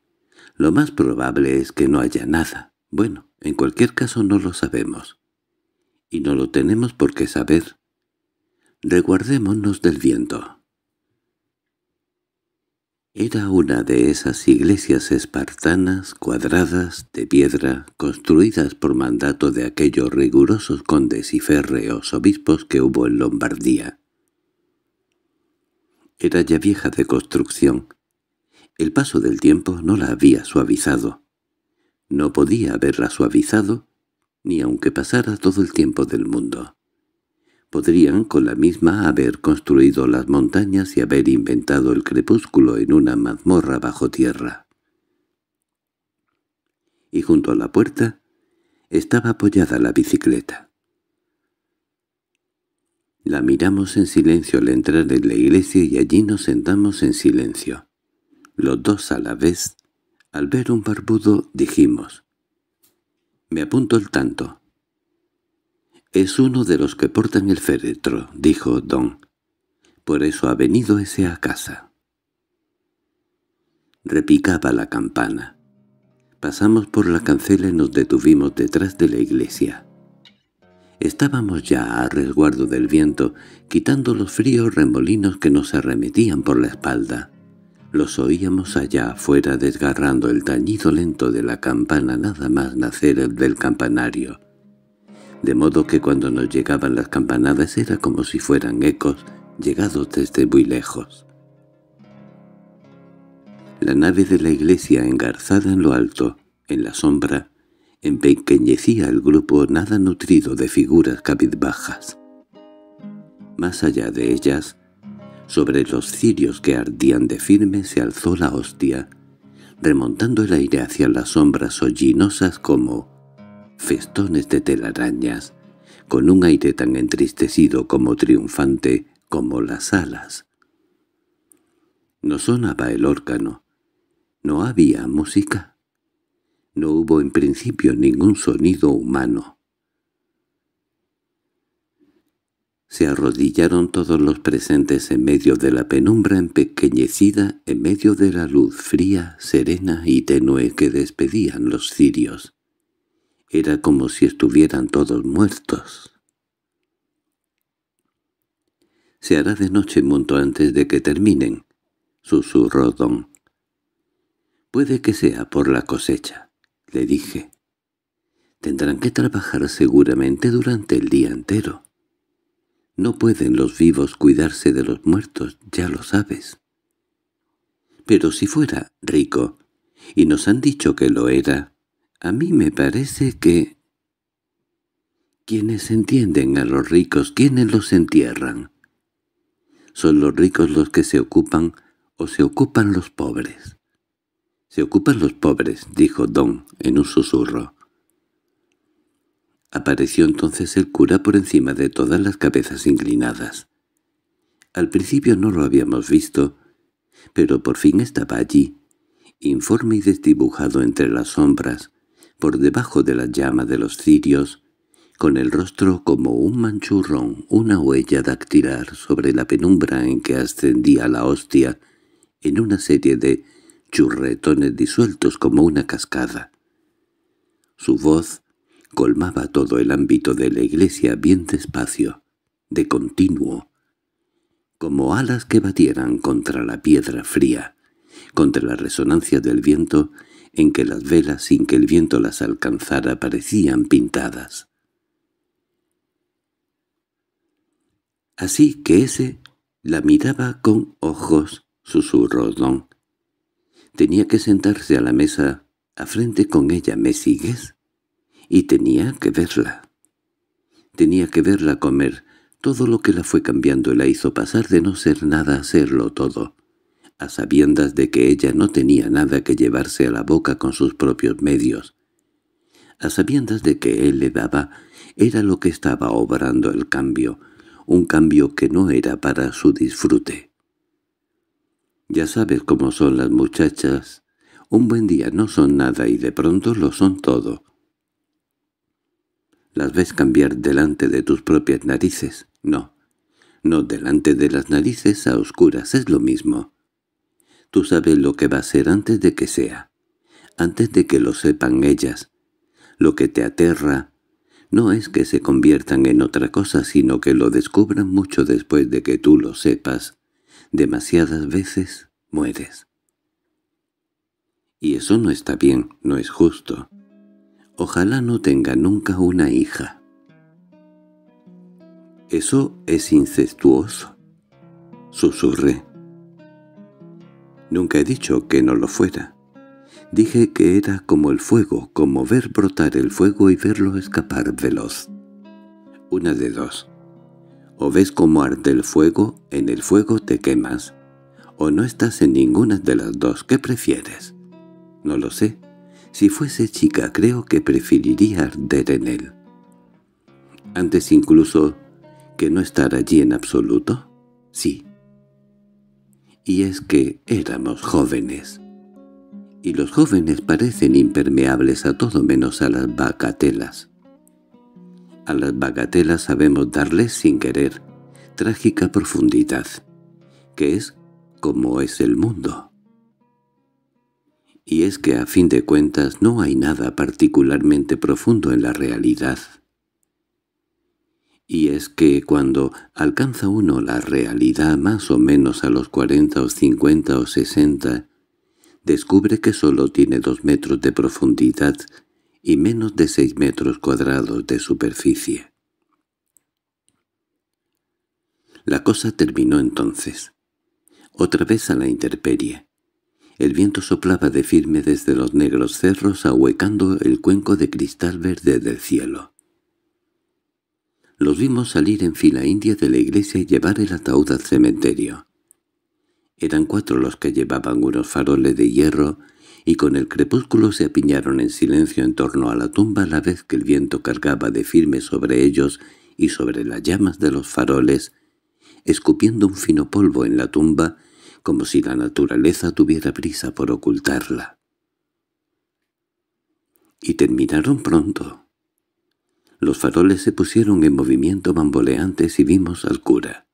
Lo más probable es que no haya nada. Bueno, en cualquier caso no lo sabemos. Y no lo tenemos por qué saber. Reguardémonos del viento. Era una de esas iglesias espartanas, cuadradas, de piedra, construidas por mandato de aquellos rigurosos condes y férreos obispos que hubo en Lombardía. Era ya vieja de construcción. El paso del tiempo no la había suavizado. No podía haberla suavizado, ni aunque pasara todo el tiempo del mundo. Podrían con la misma haber construido las montañas y haber inventado el crepúsculo en una mazmorra bajo tierra. Y junto a la puerta estaba apoyada la bicicleta. La miramos en silencio al entrar en la iglesia y allí nos sentamos en silencio. Los dos a la vez, al ver un barbudo, dijimos, «Me apunto el tanto». —Es uno de los que portan el féretro —dijo Don—. Por eso ha venido ese a casa. Repicaba la campana. Pasamos por la cancela y nos detuvimos detrás de la iglesia. Estábamos ya a resguardo del viento, quitando los fríos remolinos que nos arremetían por la espalda. Los oíamos allá afuera desgarrando el tañido lento de la campana nada más nacer el del campanario de modo que cuando nos llegaban las campanadas era como si fueran ecos llegados desde muy lejos. La nave de la iglesia engarzada en lo alto, en la sombra, empequeñecía al grupo nada nutrido de figuras cabizbajas. Más allá de ellas, sobre los cirios que ardían de firme se alzó la hostia, remontando el aire hacia las sombras hollinosas como festones de telarañas, con un aire tan entristecido como triunfante como las alas. No sonaba el órgano. No había música. No hubo en principio ningún sonido humano. Se arrodillaron todos los presentes en medio de la penumbra empequeñecida, en medio de la luz fría, serena y tenue que despedían los cirios. Era como si estuvieran todos muertos. Se hará de noche mucho antes de que terminen, susurró Don. Puede que sea por la cosecha, le dije. Tendrán que trabajar seguramente durante el día entero. No pueden los vivos cuidarse de los muertos, ya lo sabes. Pero si fuera rico, y nos han dicho que lo era, a mí me parece que... Quienes entienden a los ricos, quienes los entierran. Son los ricos los que se ocupan o se ocupan los pobres. Se ocupan los pobres, dijo Don en un susurro. Apareció entonces el cura por encima de todas las cabezas inclinadas. Al principio no lo habíamos visto, pero por fin estaba allí, informe y desdibujado entre las sombras, por debajo de la llama de los cirios, con el rostro como un manchurrón, una huella dactilar sobre la penumbra en que ascendía la hostia, en una serie de churretones disueltos como una cascada. Su voz colmaba todo el ámbito de la iglesia bien despacio, de continuo, como alas que batieran contra la piedra fría, contra la resonancia del viento en que las velas sin que el viento las alcanzara parecían pintadas. Así que ese la miraba con ojos, susurró Don. Tenía que sentarse a la mesa a frente con ella, ¿me sigues? Y tenía que verla. Tenía que verla comer. Todo lo que la fue cambiando la hizo pasar de no ser nada a serlo todo a sabiendas de que ella no tenía nada que llevarse a la boca con sus propios medios. A sabiendas de que él le daba, era lo que estaba obrando el cambio, un cambio que no era para su disfrute. Ya sabes cómo son las muchachas. Un buen día no son nada y de pronto lo son todo. ¿Las ves cambiar delante de tus propias narices? No. No delante de las narices a oscuras, es lo mismo. Tú sabes lo que va a ser antes de que sea, antes de que lo sepan ellas. Lo que te aterra no es que se conviertan en otra cosa, sino que lo descubran mucho después de que tú lo sepas. Demasiadas veces mueres. Y eso no está bien, no es justo. Ojalá no tenga nunca una hija. Eso es incestuoso. Susurré. Nunca he dicho que no lo fuera. Dije que era como el fuego, como ver brotar el fuego y verlo escapar veloz. Una de dos. O ves cómo arde el fuego, en el fuego te quemas, o no estás en ninguna de las dos. ¿Qué prefieres? No lo sé. Si fuese chica creo que preferiría arder en él. Antes incluso que no estar allí en absoluto. Sí, y es que éramos jóvenes. Y los jóvenes parecen impermeables a todo menos a las bagatelas. A las bagatelas sabemos darles sin querer trágica profundidad, que es como es el mundo. Y es que a fin de cuentas no hay nada particularmente profundo en la realidad. Y es que cuando alcanza uno la realidad más o menos a los 40 o 50 o 60, descubre que solo tiene dos metros de profundidad y menos de seis metros cuadrados de superficie. La cosa terminó entonces. Otra vez a la intemperie. El viento soplaba de firme desde los negros cerros ahuecando el cuenco de cristal verde del cielo. Los vimos salir en fila india de la iglesia y llevar el ataúd al cementerio. Eran cuatro los que llevaban unos faroles de hierro y con el crepúsculo se apiñaron en silencio en torno a la tumba a la vez que el viento cargaba de firme sobre ellos y sobre las llamas de los faroles, escupiendo un fino polvo en la tumba como si la naturaleza tuviera prisa por ocultarla. Y terminaron pronto. Los faroles se pusieron en movimiento bamboleantes y vimos al cura.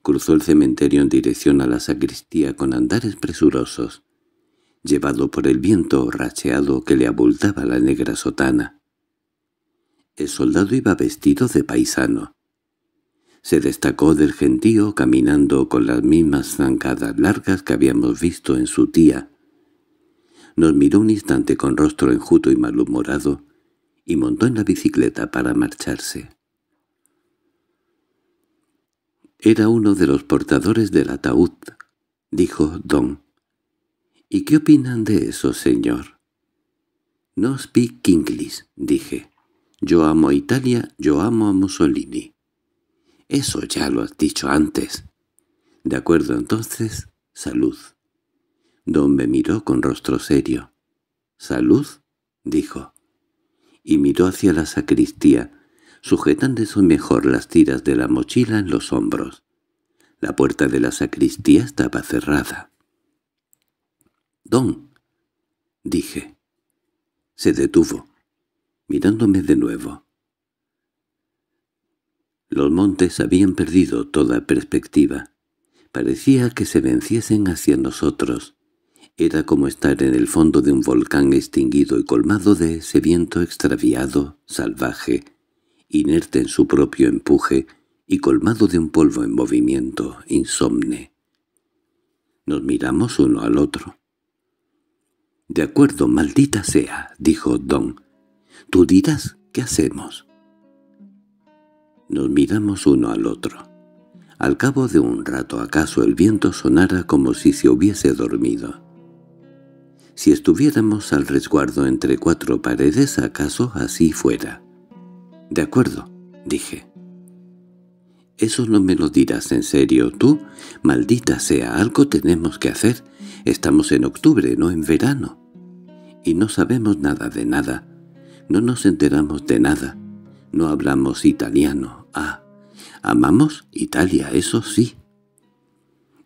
Cruzó el cementerio en dirección a la sacristía con andares presurosos, llevado por el viento racheado que le abultaba la negra sotana. El soldado iba vestido de paisano. Se destacó del gentío caminando con las mismas zancadas largas que habíamos visto en su tía. Nos miró un instante con rostro enjuto y malhumorado, y montó en la bicicleta para marcharse. Era uno de los portadores del ataúd, dijo Don. —¿Y qué opinan de eso, señor? —No speak English —dije. —Yo amo a Italia, yo amo a Mussolini. —Eso ya lo has dicho antes. —De acuerdo, entonces, salud. Don me miró con rostro serio. —¿Salud? —dijo y miró hacia la sacristía, sujetando sujetándose mejor las tiras de la mochila en los hombros. La puerta de la sacristía estaba cerrada. —Don —dije. Se detuvo, mirándome de nuevo. Los montes habían perdido toda perspectiva. Parecía que se venciesen hacia nosotros. Era como estar en el fondo de un volcán extinguido y colmado de ese viento extraviado, salvaje, inerte en su propio empuje y colmado de un polvo en movimiento, insomne. Nos miramos uno al otro. —De acuerdo, maldita sea —dijo Don—. Tú dirás, ¿qué hacemos? Nos miramos uno al otro. Al cabo de un rato acaso el viento sonara como si se hubiese dormido. Si estuviéramos al resguardo entre cuatro paredes, acaso así fuera. —De acuerdo —dije. —Eso no me lo dirás en serio tú. Maldita sea, algo tenemos que hacer. Estamos en octubre, no en verano. Y no sabemos nada de nada. No nos enteramos de nada. No hablamos italiano. Ah, amamos Italia, eso sí.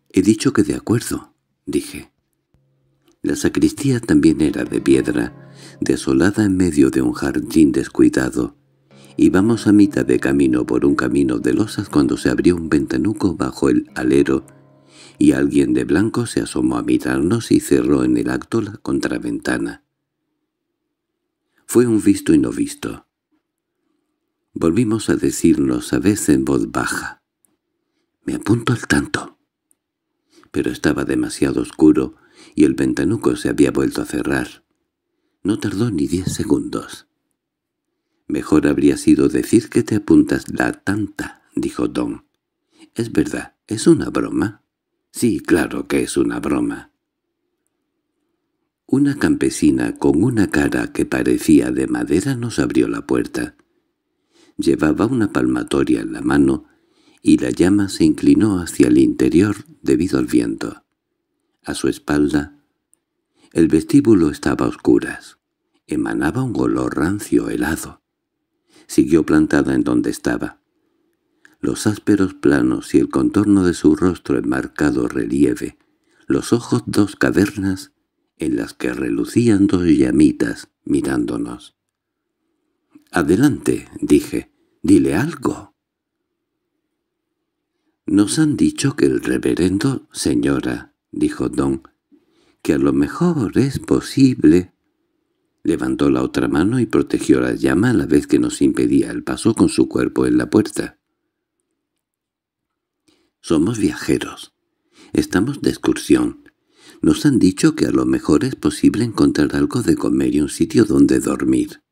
—He dicho que de acuerdo —dije. La sacristía también era de piedra, desolada en medio de un jardín descuidado. Íbamos a mitad de camino por un camino de losas cuando se abrió un ventanuco bajo el alero y alguien de blanco se asomó a mirarnos y cerró en el acto la contraventana. Fue un visto y no visto. Volvimos a decirnos a veces en voz baja. «Me apunto al tanto». Pero estaba demasiado oscuro y el ventanuco se había vuelto a cerrar. No tardó ni diez segundos. —Mejor habría sido decir que te apuntas la tanta —dijo Don. —Es verdad, es una broma. —Sí, claro que es una broma. Una campesina con una cara que parecía de madera nos abrió la puerta. Llevaba una palmatoria en la mano y la llama se inclinó hacia el interior debido al viento. A su espalda, el vestíbulo estaba a oscuras. Emanaba un olor rancio helado. Siguió plantada en donde estaba. Los ásperos planos y el contorno de su rostro en marcado relieve, los ojos dos cavernas en las que relucían dos llamitas mirándonos. —Adelante —dije—, dile algo. —Nos han dicho que el reverendo, señora —dijo Don—, que a lo mejor es posible. Levantó la otra mano y protegió la llama a la vez que nos impedía el paso con su cuerpo en la puerta. Somos viajeros. Estamos de excursión. Nos han dicho que a lo mejor es posible encontrar algo de comer y un sitio donde dormir.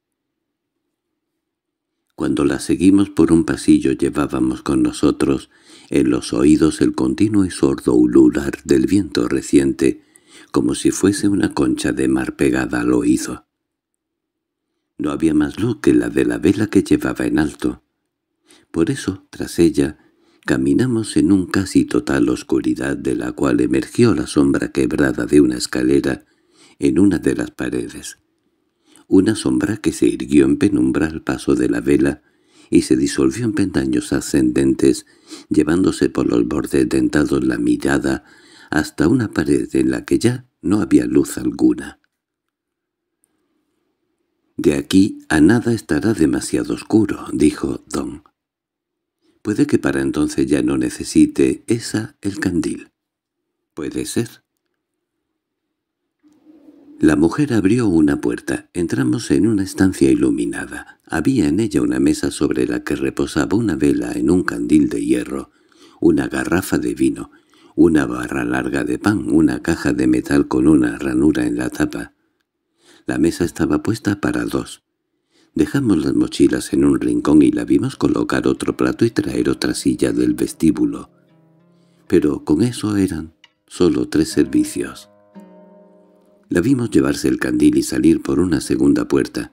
Cuando la seguimos por un pasillo llevábamos con nosotros en los oídos el continuo y sordo ulular del viento reciente, como si fuese una concha de mar pegada al oído. No había más luz que la de la vela que llevaba en alto. Por eso, tras ella, caminamos en un casi total oscuridad de la cual emergió la sombra quebrada de una escalera en una de las paredes. Una sombra que se irguió en penumbra al paso de la vela y se disolvió en pentaños ascendentes, llevándose por los bordes dentados la mirada hasta una pared en la que ya no había luz alguna. «De aquí a nada estará demasiado oscuro», dijo Don. «Puede que para entonces ya no necesite esa el candil». «Puede ser», la mujer abrió una puerta. Entramos en una estancia iluminada. Había en ella una mesa sobre la que reposaba una vela en un candil de hierro, una garrafa de vino, una barra larga de pan, una caja de metal con una ranura en la tapa. La mesa estaba puesta para dos. Dejamos las mochilas en un rincón y la vimos colocar otro plato y traer otra silla del vestíbulo. Pero con eso eran solo tres servicios. La vimos llevarse el candil y salir por una segunda puerta.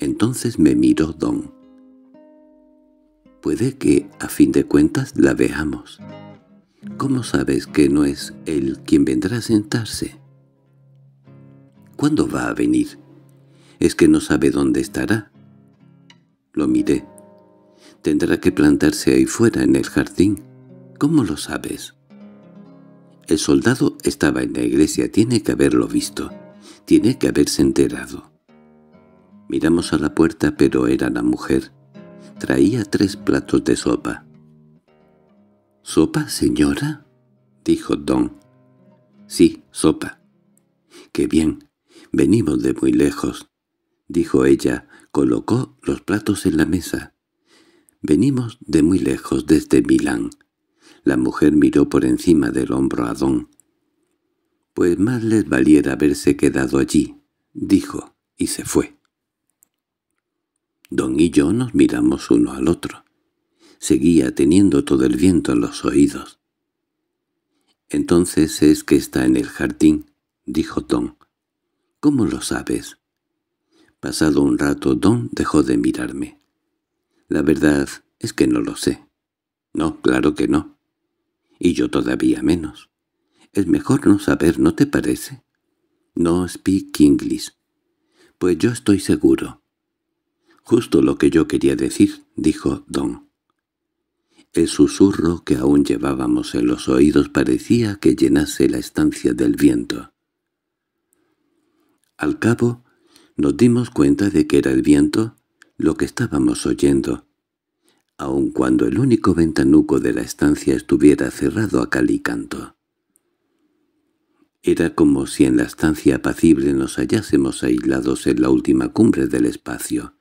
Entonces me miró Don. Puede que, a fin de cuentas, la veamos. ¿Cómo sabes que no es él quien vendrá a sentarse? ¿Cuándo va a venir? Es que no sabe dónde estará. Lo miré. Tendrá que plantarse ahí fuera, en el jardín. ¿Cómo lo sabes? El soldado estaba en la iglesia, tiene que haberlo visto, tiene que haberse enterado. Miramos a la puerta, pero era la mujer. Traía tres platos de sopa. —¿Sopa, señora? —dijo Don. —Sí, sopa. —¡Qué bien! Venimos de muy lejos —dijo ella. Colocó los platos en la mesa. —Venimos de muy lejos, desde Milán. La mujer miró por encima del hombro a Don. «Pues más les valiera haberse quedado allí», dijo, y se fue. Don y yo nos miramos uno al otro. Seguía teniendo todo el viento en los oídos. «Entonces es que está en el jardín», dijo Don. «¿Cómo lo sabes?» Pasado un rato, Don dejó de mirarme. «La verdad es que no lo sé». «No, claro que no y yo todavía menos. Es mejor no saber, ¿no te parece? No speak English. Pues yo estoy seguro. Justo lo que yo quería decir, dijo Don. El susurro que aún llevábamos en los oídos parecía que llenase la estancia del viento. Al cabo, nos dimos cuenta de que era el viento lo que estábamos oyendo, aun cuando el único ventanuco de la estancia estuviera cerrado a cal y canto. Era como si en la estancia apacible nos hallásemos aislados en la última cumbre del espacio,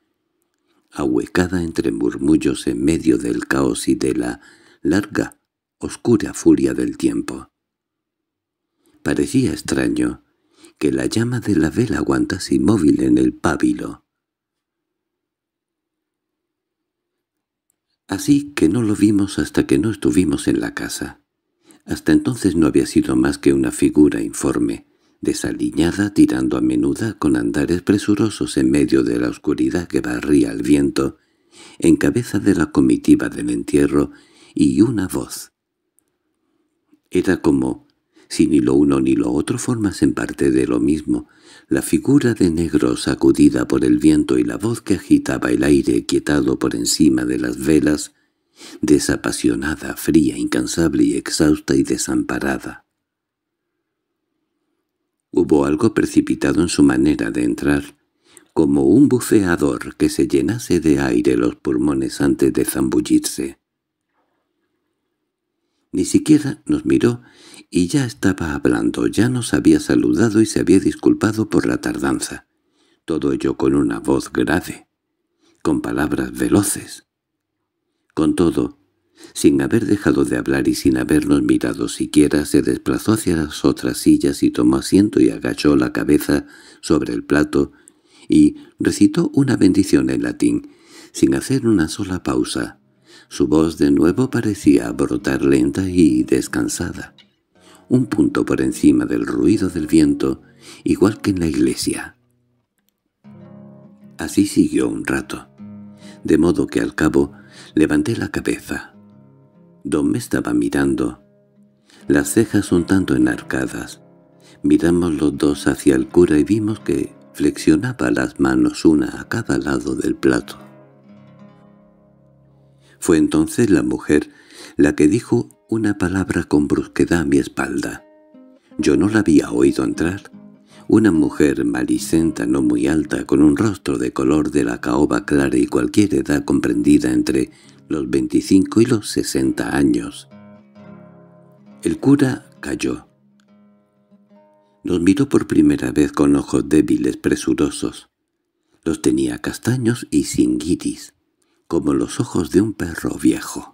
ahuecada entre murmullos en medio del caos y de la larga, oscura furia del tiempo. Parecía extraño que la llama de la vela aguantase inmóvil en el pábilo, Así que no lo vimos hasta que no estuvimos en la casa. Hasta entonces no había sido más que una figura informe, desaliñada tirando a menuda con andares presurosos en medio de la oscuridad que barría el viento, en cabeza de la comitiva del entierro y una voz. Era como si ni lo uno ni lo otro formasen parte de lo mismo, la figura de negro sacudida por el viento y la voz que agitaba el aire quietado por encima de las velas, desapasionada, fría, incansable y exhausta y desamparada. Hubo algo precipitado en su manera de entrar, como un buceador que se llenase de aire los pulmones antes de zambullirse. Ni siquiera nos miró, y ya estaba hablando, ya nos había saludado y se había disculpado por la tardanza. Todo ello con una voz grave, con palabras veloces. Con todo, sin haber dejado de hablar y sin habernos mirado siquiera, se desplazó hacia las otras sillas y tomó asiento y agachó la cabeza sobre el plato y recitó una bendición en latín, sin hacer una sola pausa. Su voz de nuevo parecía brotar lenta y descansada un punto por encima del ruido del viento, igual que en la iglesia. Así siguió un rato, de modo que al cabo levanté la cabeza. Don me estaba mirando, las cejas un tanto enarcadas. Miramos los dos hacia el cura y vimos que flexionaba las manos una a cada lado del plato. Fue entonces la mujer la que dijo una palabra con brusquedad a mi espalda. Yo no la había oído entrar. Una mujer malisenta no muy alta, con un rostro de color de la caoba clara y cualquier edad comprendida entre los 25 y los 60 años. El cura cayó. Nos miró por primera vez con ojos débiles, presurosos. Los tenía castaños y sin guiris, como los ojos de un perro viejo.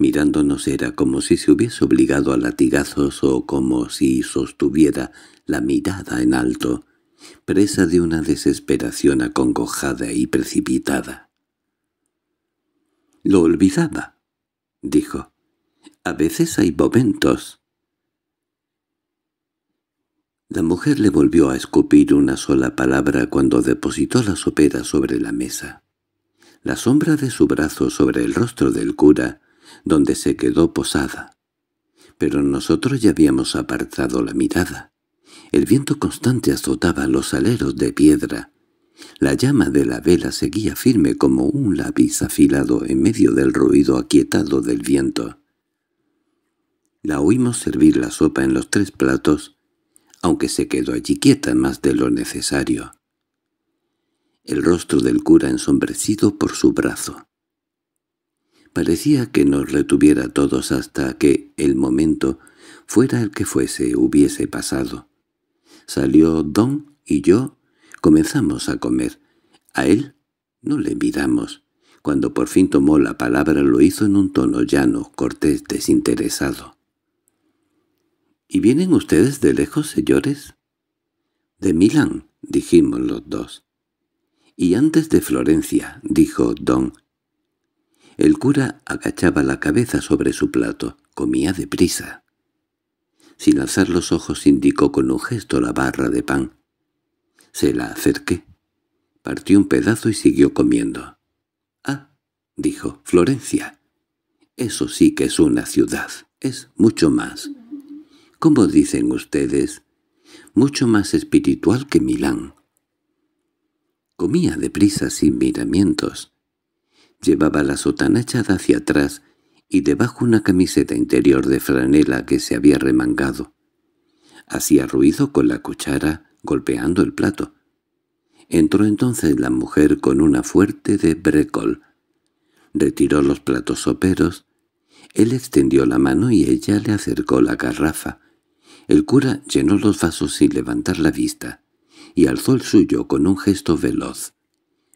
Mirándonos era como si se hubiese obligado a latigazos o como si sostuviera la mirada en alto, presa de una desesperación acongojada y precipitada. —Lo olvidaba —dijo—. A veces hay momentos. La mujer le volvió a escupir una sola palabra cuando depositó la sopera sobre la mesa. La sombra de su brazo sobre el rostro del cura donde se quedó posada. Pero nosotros ya habíamos apartado la mirada. El viento constante azotaba los aleros de piedra. La llama de la vela seguía firme como un lápiz afilado en medio del ruido aquietado del viento. La oímos servir la sopa en los tres platos, aunque se quedó allí quieta más de lo necesario. El rostro del cura ensombrecido por su brazo. Parecía que nos retuviera todos hasta que el momento, fuera el que fuese, hubiese pasado. Salió Don y yo, comenzamos a comer. A él no le miramos. Cuando por fin tomó la palabra lo hizo en un tono llano, cortés, desinteresado. —¿Y vienen ustedes de lejos, señores? —De Milán —dijimos los dos. —Y antes de Florencia —dijo Don, el cura agachaba la cabeza sobre su plato. Comía deprisa. Sin alzar los ojos indicó con un gesto la barra de pan. Se la acerqué. Partió un pedazo y siguió comiendo. —Ah —dijo—, Florencia. Eso sí que es una ciudad. Es mucho más. ¿Cómo dicen ustedes? Mucho más espiritual que Milán. Comía de prisa sin miramientos. Llevaba la sotana echada hacia atrás y debajo una camiseta interior de franela que se había remangado. Hacía ruido con la cuchara, golpeando el plato. Entró entonces la mujer con una fuerte de brecol. Retiró los platos soperos. Él extendió la mano y ella le acercó la garrafa. El cura llenó los vasos sin levantar la vista y alzó el suyo con un gesto veloz,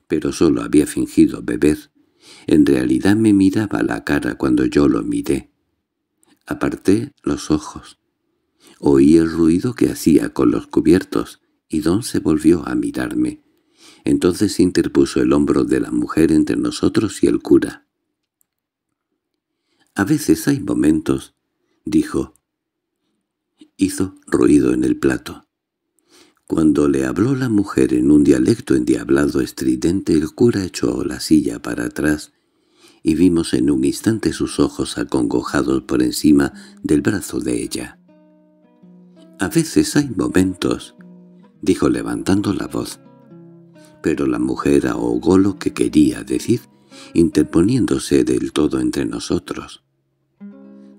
pero solo había fingido beber. En realidad me miraba la cara cuando yo lo miré. Aparté los ojos. Oí el ruido que hacía con los cubiertos, y Don se volvió a mirarme. Entonces interpuso el hombro de la mujer entre nosotros y el cura. —A veces hay momentos —dijo. Hizo ruido en el plato. Cuando le habló la mujer en un dialecto endiablado estridente, el cura echó la silla para atrás y vimos en un instante sus ojos acongojados por encima del brazo de ella. «A veces hay momentos», dijo levantando la voz. Pero la mujer ahogó lo que quería decir, interponiéndose del todo entre nosotros.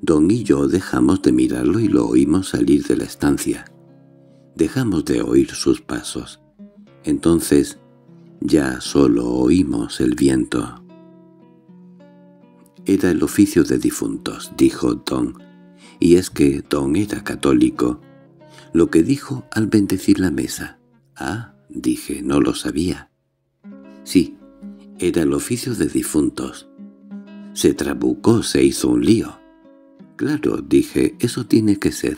Don y yo dejamos de mirarlo y lo oímos salir de la estancia dejamos de oír sus pasos. Entonces ya solo oímos el viento. Era el oficio de difuntos, dijo Don, y es que Don era católico. Lo que dijo al bendecir la mesa. Ah, dije, no lo sabía. Sí, era el oficio de difuntos. Se trabucó, se hizo un lío. Claro, dije, eso tiene que ser.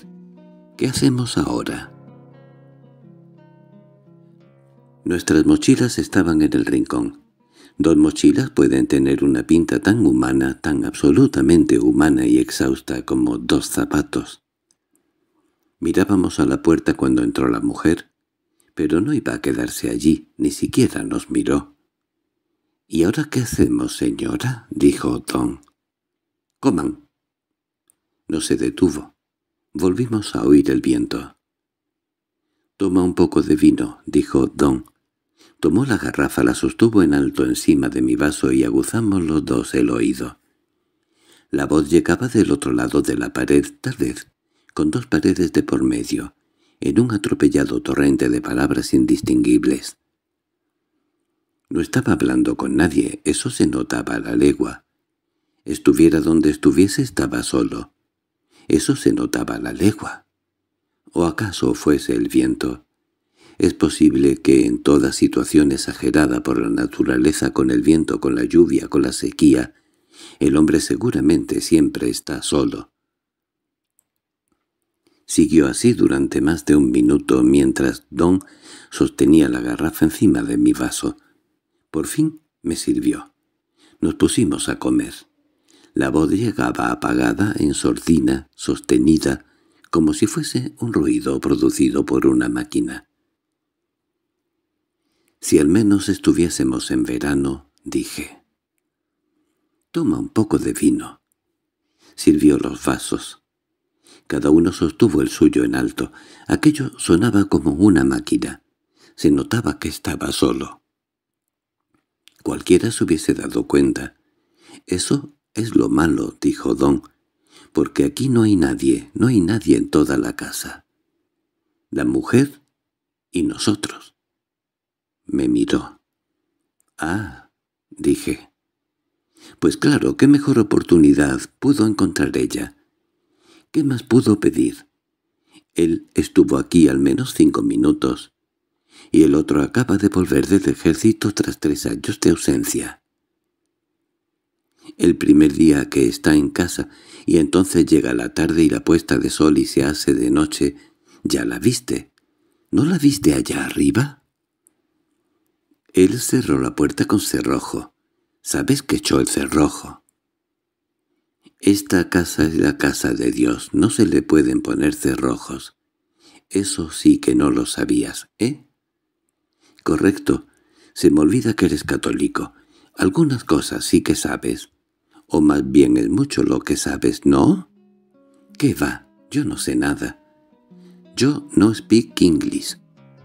¿Qué hacemos ahora? Nuestras mochilas estaban en el rincón. Dos mochilas pueden tener una pinta tan humana, tan absolutamente humana y exhausta como dos zapatos. Mirábamos a la puerta cuando entró la mujer, pero no iba a quedarse allí, ni siquiera nos miró. —¿Y ahora qué hacemos, señora? —dijo Don. —Coman. No se detuvo. Volvimos a oír el viento. —Toma un poco de vino —dijo Don. Tomó la garrafa, la sostuvo en alto encima de mi vaso y aguzamos los dos el oído. La voz llegaba del otro lado de la pared, tal vez, con dos paredes de por medio, en un atropellado torrente de palabras indistinguibles. No estaba hablando con nadie, eso se notaba a la legua. Estuviera donde estuviese estaba solo. Eso se notaba a la legua. ¿O acaso fuese el viento? Es posible que en toda situación exagerada por la naturaleza, con el viento, con la lluvia, con la sequía, el hombre seguramente siempre está solo. Siguió así durante más de un minuto mientras Don sostenía la garrafa encima de mi vaso. Por fin me sirvió. Nos pusimos a comer. La voz llegaba apagada, en sordina, sostenida, como si fuese un ruido producido por una máquina. Si al menos estuviésemos en verano, dije. Toma un poco de vino. Sirvió los vasos. Cada uno sostuvo el suyo en alto. Aquello sonaba como una máquina. Se notaba que estaba solo. Cualquiera se hubiese dado cuenta. Eso es lo malo, dijo Don, porque aquí no hay nadie, no hay nadie en toda la casa. La mujer y nosotros. Me miró. «Ah», dije. «Pues claro, qué mejor oportunidad pudo encontrar ella. ¿Qué más pudo pedir? Él estuvo aquí al menos cinco minutos, y el otro acaba de volver del ejército tras tres años de ausencia. El primer día que está en casa, y entonces llega la tarde y la puesta de sol y se hace de noche, ya la viste. ¿No la viste allá arriba?» Él cerró la puerta con cerrojo. ¿Sabes qué echó el cerrojo? Esta casa es la casa de Dios, no se le pueden poner cerrojos. Eso sí que no lo sabías, ¿eh? Correcto. Se me olvida que eres católico. Algunas cosas sí que sabes. O más bien es mucho lo que sabes, ¿no? ¿Qué va? Yo no sé nada. Yo no speak English.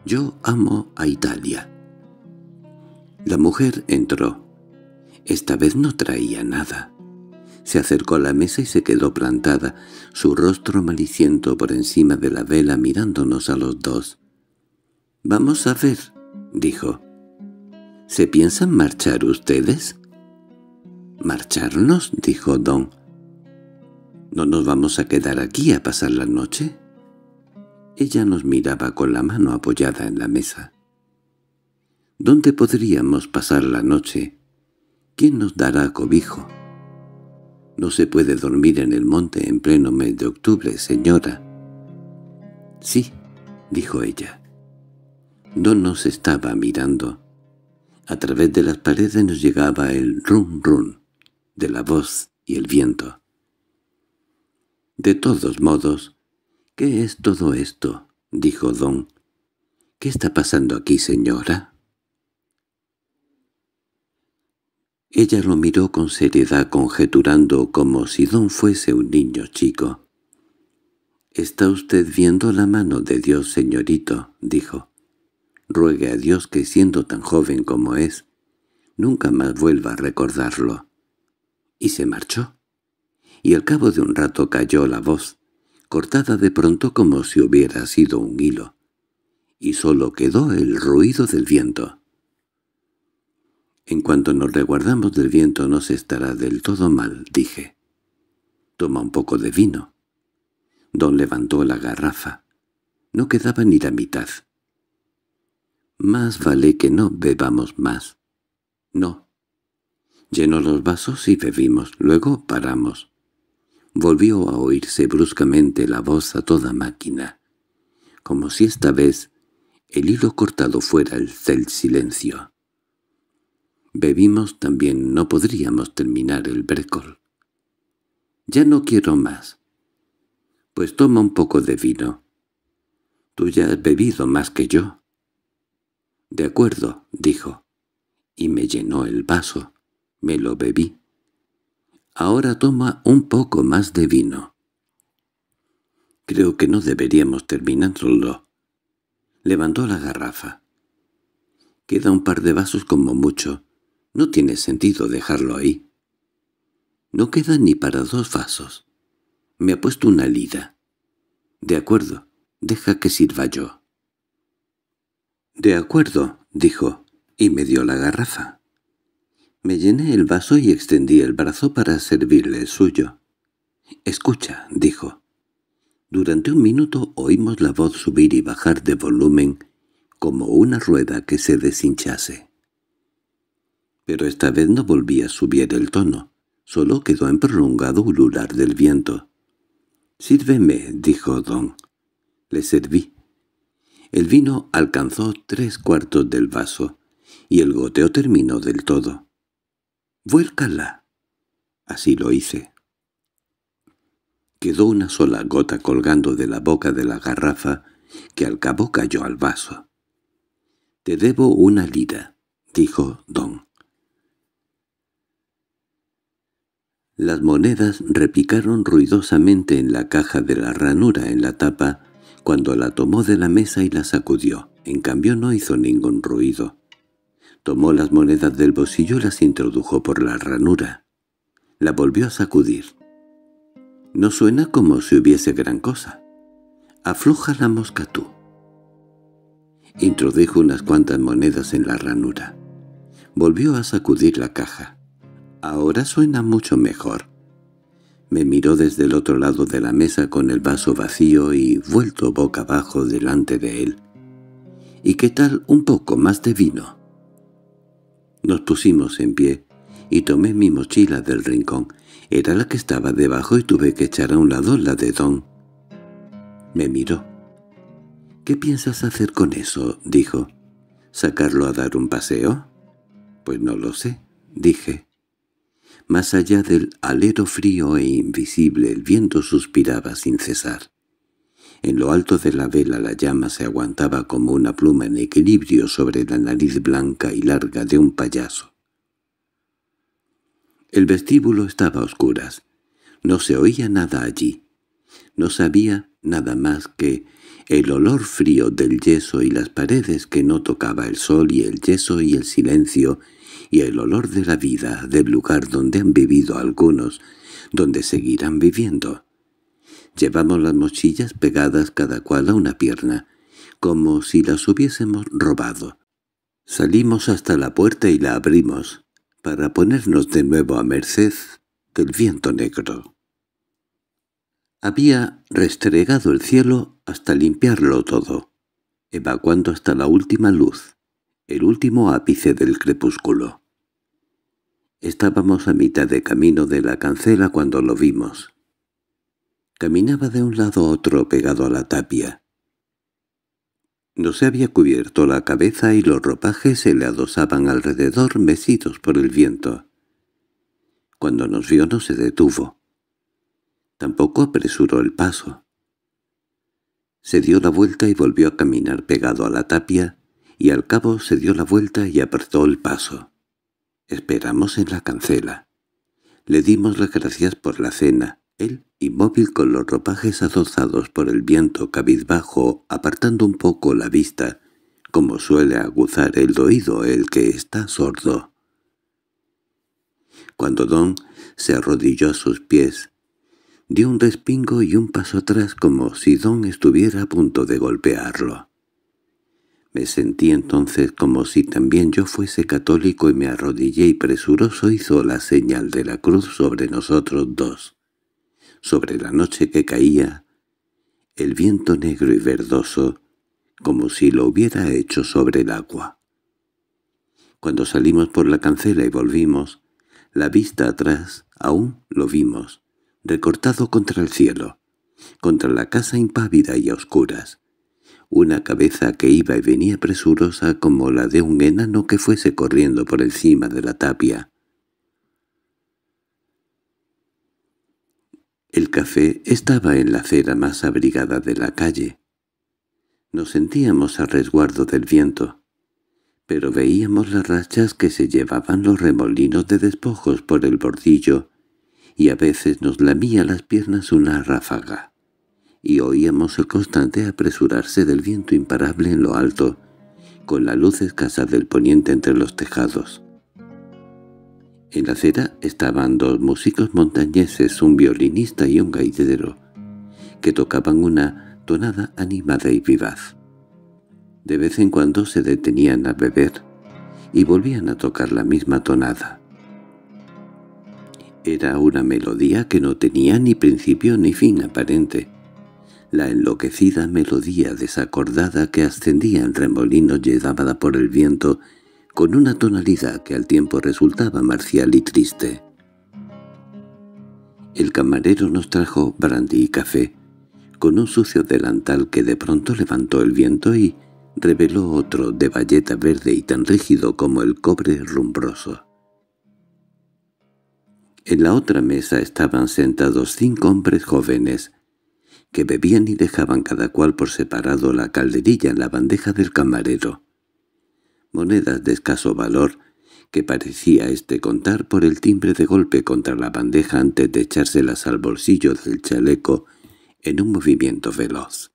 Yo amo a Italia. La mujer entró. Esta vez no traía nada. Se acercó a la mesa y se quedó plantada, su rostro maliciento por encima de la vela mirándonos a los dos. «Vamos a ver», dijo. «¿Se piensan marchar ustedes?» «¿Marcharnos?» dijo Don. «¿No nos vamos a quedar aquí a pasar la noche?» Ella nos miraba con la mano apoyada en la mesa. ¿Dónde podríamos pasar la noche? ¿Quién nos dará cobijo? No se puede dormir en el monte en pleno mes de octubre, señora. —Sí —dijo ella. Don nos estaba mirando. A través de las paredes nos llegaba el rum rum de la voz y el viento. —De todos modos, ¿qué es todo esto? —dijo Don. —¿Qué está pasando aquí, señora? Ella lo miró con seriedad conjeturando como si Don fuese un niño chico. «Está usted viendo la mano de Dios, señorito», dijo. «Ruegue a Dios que siendo tan joven como es, nunca más vuelva a recordarlo». Y se marchó. Y al cabo de un rato cayó la voz, cortada de pronto como si hubiera sido un hilo. Y solo quedó el ruido del viento. En cuanto nos reguardamos del viento no se estará del todo mal, dije. Toma un poco de vino. Don levantó la garrafa. No quedaba ni la mitad. Más vale que no bebamos más. No. Llenó los vasos y bebimos, luego paramos. Volvió a oírse bruscamente la voz a toda máquina, como si esta vez el hilo cortado fuera el del silencio. Bebimos también, no podríamos terminar el brécol. —Ya no quiero más. —Pues toma un poco de vino. —Tú ya has bebido más que yo. —De acuerdo —dijo, y me llenó el vaso. Me lo bebí. —Ahora toma un poco más de vino. —Creo que no deberíamos terminarlo. Levantó la garrafa. —Queda un par de vasos como mucho. No tiene sentido dejarlo ahí. No queda ni para dos vasos. Me ha puesto una lida. De acuerdo, deja que sirva yo. —De acuerdo —dijo, y me dio la garrafa. Me llené el vaso y extendí el brazo para servirle el suyo. —Escucha —dijo. Durante un minuto oímos la voz subir y bajar de volumen, como una rueda que se deshinchase pero esta vez no volví a subir el tono, solo quedó en prolongado ulular del viento. «Sírveme», dijo Don. Le serví. El vino alcanzó tres cuartos del vaso, y el goteo terminó del todo. «¡Vuélcala!» Así lo hice. Quedó una sola gota colgando de la boca de la garrafa, que al cabo cayó al vaso. «Te debo una lira», dijo Don. Las monedas repicaron ruidosamente en la caja de la ranura en la tapa cuando la tomó de la mesa y la sacudió. En cambio no hizo ningún ruido. Tomó las monedas del bolsillo y las introdujo por la ranura. La volvió a sacudir. No suena como si hubiese gran cosa. Afloja la mosca tú. Introdujo unas cuantas monedas en la ranura. Volvió a sacudir la caja. Ahora suena mucho mejor. Me miró desde el otro lado de la mesa con el vaso vacío y vuelto boca abajo delante de él. —¿Y qué tal un poco más de vino? Nos pusimos en pie y tomé mi mochila del rincón. Era la que estaba debajo y tuve que echar a un lado la de Don. Me miró. —¿Qué piensas hacer con eso? —dijo. —¿Sacarlo a dar un paseo? —Pues no lo sé —dije. Más allá del alero frío e invisible el viento suspiraba sin cesar. En lo alto de la vela la llama se aguantaba como una pluma en equilibrio sobre la nariz blanca y larga de un payaso. El vestíbulo estaba a oscuras. No se oía nada allí. No sabía nada más que el olor frío del yeso y las paredes que no tocaba el sol y el yeso y el silencio y el olor de la vida del lugar donde han vivido algunos, donde seguirán viviendo. Llevamos las mochillas pegadas cada cual a una pierna, como si las hubiésemos robado. Salimos hasta la puerta y la abrimos, para ponernos de nuevo a merced del viento negro. Había restregado el cielo hasta limpiarlo todo, evacuando hasta la última luz, el último ápice del crepúsculo. Estábamos a mitad de camino de la cancela cuando lo vimos. Caminaba de un lado a otro pegado a la tapia. No se había cubierto la cabeza y los ropajes se le adosaban alrededor mecidos por el viento. Cuando nos vio no se detuvo. Tampoco apresuró el paso. Se dio la vuelta y volvió a caminar pegado a la tapia, y al cabo se dio la vuelta y apretó el paso. Esperamos en la cancela. Le dimos las gracias por la cena, él inmóvil con los ropajes adozados por el viento cabizbajo, apartando un poco la vista, como suele aguzar el oído el que está sordo. Cuando Don se arrodilló a sus pies, dio un respingo y un paso atrás como si Don estuviera a punto de golpearlo. Me sentí entonces como si también yo fuese católico y me arrodillé y presuroso hizo la señal de la cruz sobre nosotros dos. Sobre la noche que caía, el viento negro y verdoso, como si lo hubiera hecho sobre el agua. Cuando salimos por la cancela y volvimos, la vista atrás aún lo vimos, recortado contra el cielo, contra la casa impávida y a oscuras, una cabeza que iba y venía presurosa como la de un enano que fuese corriendo por encima de la tapia. El café estaba en la acera más abrigada de la calle. Nos sentíamos a resguardo del viento, pero veíamos las rachas que se llevaban los remolinos de despojos por el bordillo y a veces nos lamía las piernas una ráfaga y oíamos el constante apresurarse del viento imparable en lo alto, con la luz escasa del poniente entre los tejados. En la acera estaban dos músicos montañeses, un violinista y un gaitero, que tocaban una tonada animada y vivaz. De vez en cuando se detenían a beber y volvían a tocar la misma tonada. Era una melodía que no tenía ni principio ni fin aparente, la enloquecida melodía desacordada que ascendía en remolino llevada por el viento, con una tonalidad que al tiempo resultaba marcial y triste. El camarero nos trajo brandy y café, con un sucio delantal que de pronto levantó el viento y reveló otro de bayeta verde y tan rígido como el cobre rumbroso. En la otra mesa estaban sentados cinco hombres jóvenes, que bebían y dejaban cada cual por separado la calderilla en la bandeja del camarero. Monedas de escaso valor, que parecía este contar por el timbre de golpe contra la bandeja antes de echárselas al bolsillo del chaleco en un movimiento veloz.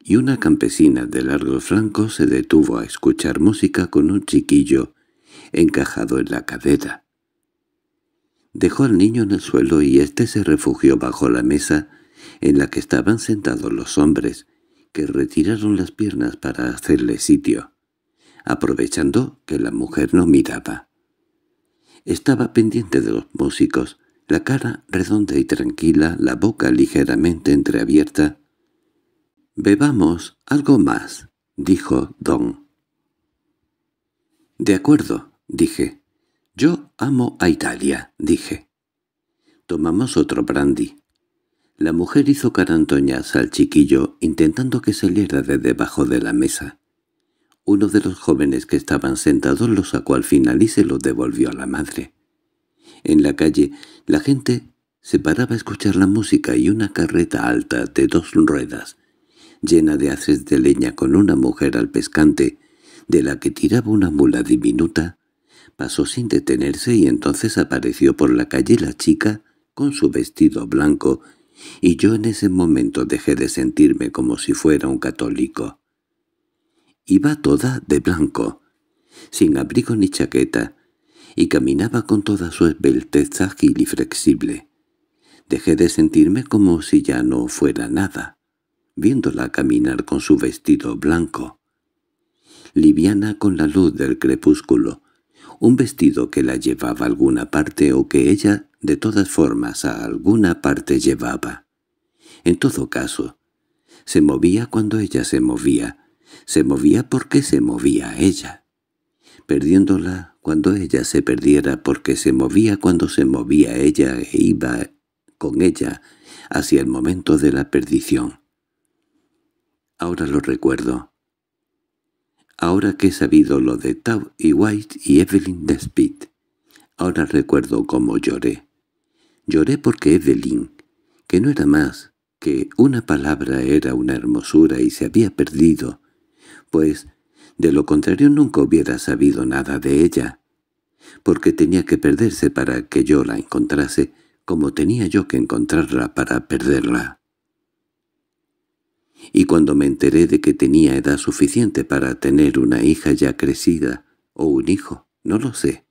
Y una campesina de largo franco se detuvo a escuchar música con un chiquillo encajado en la cadera. Dejó al niño en el suelo y éste se refugió bajo la mesa en la que estaban sentados los hombres, que retiraron las piernas para hacerle sitio, aprovechando que la mujer no miraba. Estaba pendiente de los músicos, la cara redonda y tranquila, la boca ligeramente entreabierta. «Bebamos algo más», dijo Don. «De acuerdo», dije. «Yo amo a Italia», dije. Tomamos otro brandy. La mujer hizo carantoñas al chiquillo, intentando que saliera de debajo de la mesa. Uno de los jóvenes que estaban sentados lo sacó al final y se lo devolvió a la madre. En la calle, la gente se paraba a escuchar la música y una carreta alta de dos ruedas, llena de haces de leña con una mujer al pescante, de la que tiraba una mula diminuta, Pasó sin detenerse y entonces apareció por la calle la chica con su vestido blanco, y yo en ese momento dejé de sentirme como si fuera un católico. Iba toda de blanco, sin abrigo ni chaqueta, y caminaba con toda su esbeltez ágil y flexible. Dejé de sentirme como si ya no fuera nada, viéndola caminar con su vestido blanco. Liviana con la luz del crepúsculo, un vestido que la llevaba a alguna parte o que ella, de todas formas, a alguna parte llevaba. En todo caso, se movía cuando ella se movía, se movía porque se movía ella, perdiéndola cuando ella se perdiera porque se movía cuando se movía ella e iba con ella hacia el momento de la perdición. Ahora lo recuerdo. Ahora que he sabido lo de Tau y White y Evelyn Despit, ahora recuerdo cómo lloré. Lloré porque Evelyn, que no era más que una palabra era una hermosura y se había perdido, pues de lo contrario nunca hubiera sabido nada de ella, porque tenía que perderse para que yo la encontrase como tenía yo que encontrarla para perderla y cuando me enteré de que tenía edad suficiente para tener una hija ya crecida, o un hijo, no lo sé.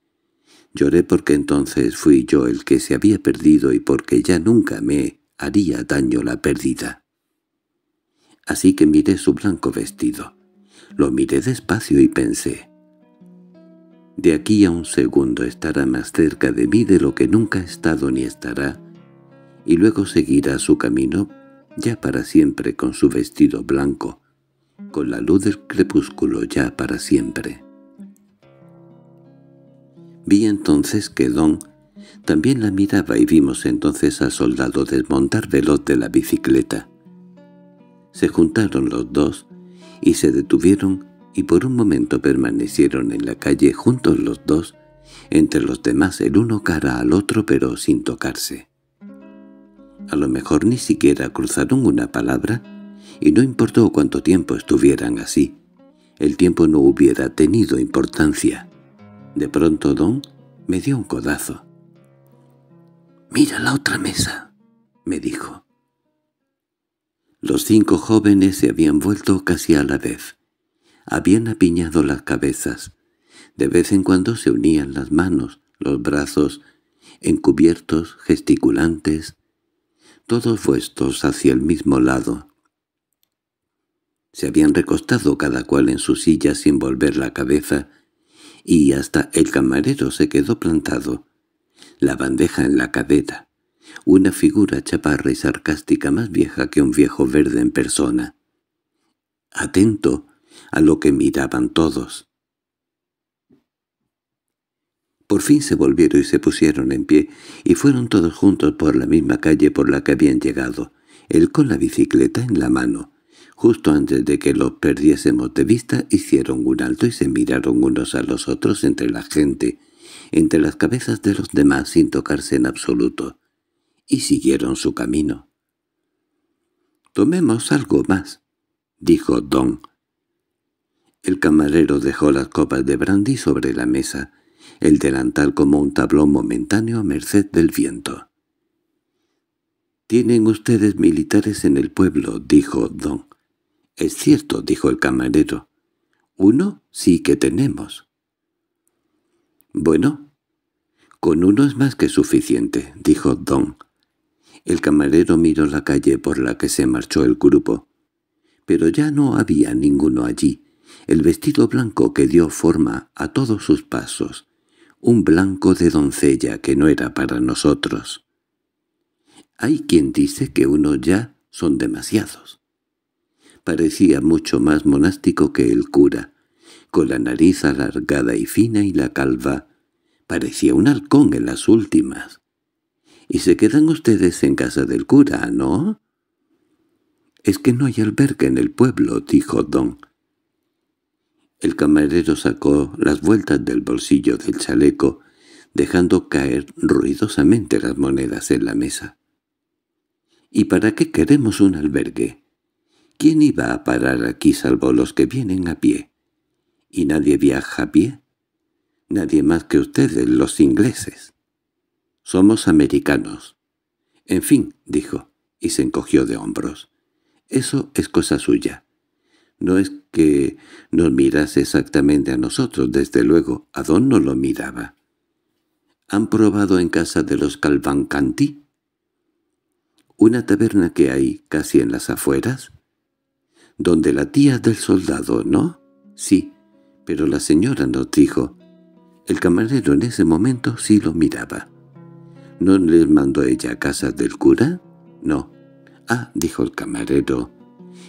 Lloré porque entonces fui yo el que se había perdido y porque ya nunca me haría daño la pérdida. Así que miré su blanco vestido. Lo miré despacio y pensé. De aquí a un segundo estará más cerca de mí de lo que nunca ha estado ni estará, y luego seguirá su camino ya para siempre con su vestido blanco, con la luz del crepúsculo ya para siempre. Vi entonces que Don también la miraba y vimos entonces al soldado desmontar veloz de la bicicleta. Se juntaron los dos y se detuvieron y por un momento permanecieron en la calle juntos los dos, entre los demás el uno cara al otro pero sin tocarse. A lo mejor ni siquiera cruzaron una palabra, y no importó cuánto tiempo estuvieran así. El tiempo no hubiera tenido importancia. De pronto Don me dio un codazo. «¡Mira la otra mesa!» me dijo. Los cinco jóvenes se habían vuelto casi a la vez. Habían apiñado las cabezas. De vez en cuando se unían las manos, los brazos, encubiertos, gesticulantes, todos puestos hacia el mismo lado. Se habían recostado cada cual en su silla sin volver la cabeza, y hasta el camarero se quedó plantado, la bandeja en la cadera, una figura chaparra y sarcástica más vieja que un viejo verde en persona. Atento a lo que miraban todos. Por fin se volvieron y se pusieron en pie, y fueron todos juntos por la misma calle por la que habían llegado, él con la bicicleta en la mano. Justo antes de que los perdiésemos de vista, hicieron un alto y se miraron unos a los otros entre la gente, entre las cabezas de los demás sin tocarse en absoluto, y siguieron su camino. «Tomemos algo más», dijo Don. El camarero dejó las copas de brandy sobre la mesa, el delantal como un tablón momentáneo a merced del viento. —Tienen ustedes militares en el pueblo —dijo Don. —Es cierto —dijo el camarero—. Uno sí que tenemos. —Bueno, con uno es más que suficiente —dijo Don. El camarero miró la calle por la que se marchó el grupo. Pero ya no había ninguno allí. El vestido blanco que dio forma a todos sus pasos un blanco de doncella que no era para nosotros. Hay quien dice que unos ya son demasiados. Parecía mucho más monástico que el cura, con la nariz alargada y fina y la calva. Parecía un halcón en las últimas. —¿Y se quedan ustedes en casa del cura, no? —Es que no hay albergue en el pueblo —dijo Don—. El camarero sacó las vueltas del bolsillo del chaleco, dejando caer ruidosamente las monedas en la mesa. —¿Y para qué queremos un albergue? ¿Quién iba a parar aquí salvo los que vienen a pie? ¿Y nadie viaja a pie? Nadie más que ustedes, los ingleses. Somos americanos. En fin, dijo, y se encogió de hombros. Eso es cosa suya. No es que nos mirase exactamente a nosotros, desde luego, Adón no lo miraba. ¿Han probado en casa de los Calvancanti? Una taberna que hay casi en las afueras. Donde la tía del soldado, ¿no? Sí, pero la señora nos dijo. El camarero en ese momento sí lo miraba. —¿No les mandó ella a casa del cura? —No. —Ah —dijo el camarero—,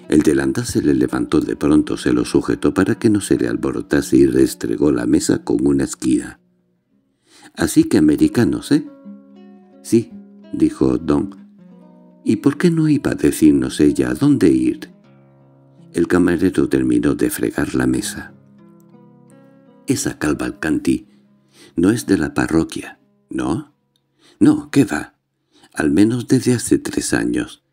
el delanda se le levantó de pronto, se lo sujetó para que no se le alborotase y restregó la mesa con una esquina. —Así que americanos, ¿eh? —Sí —dijo Don—. ¿Y por qué no iba a decirnos ella a dónde ir? El camarero terminó de fregar la mesa. —Esa Calvalcanti no es de la parroquia, ¿no? —No, ¿qué va? Al menos desde hace tres años.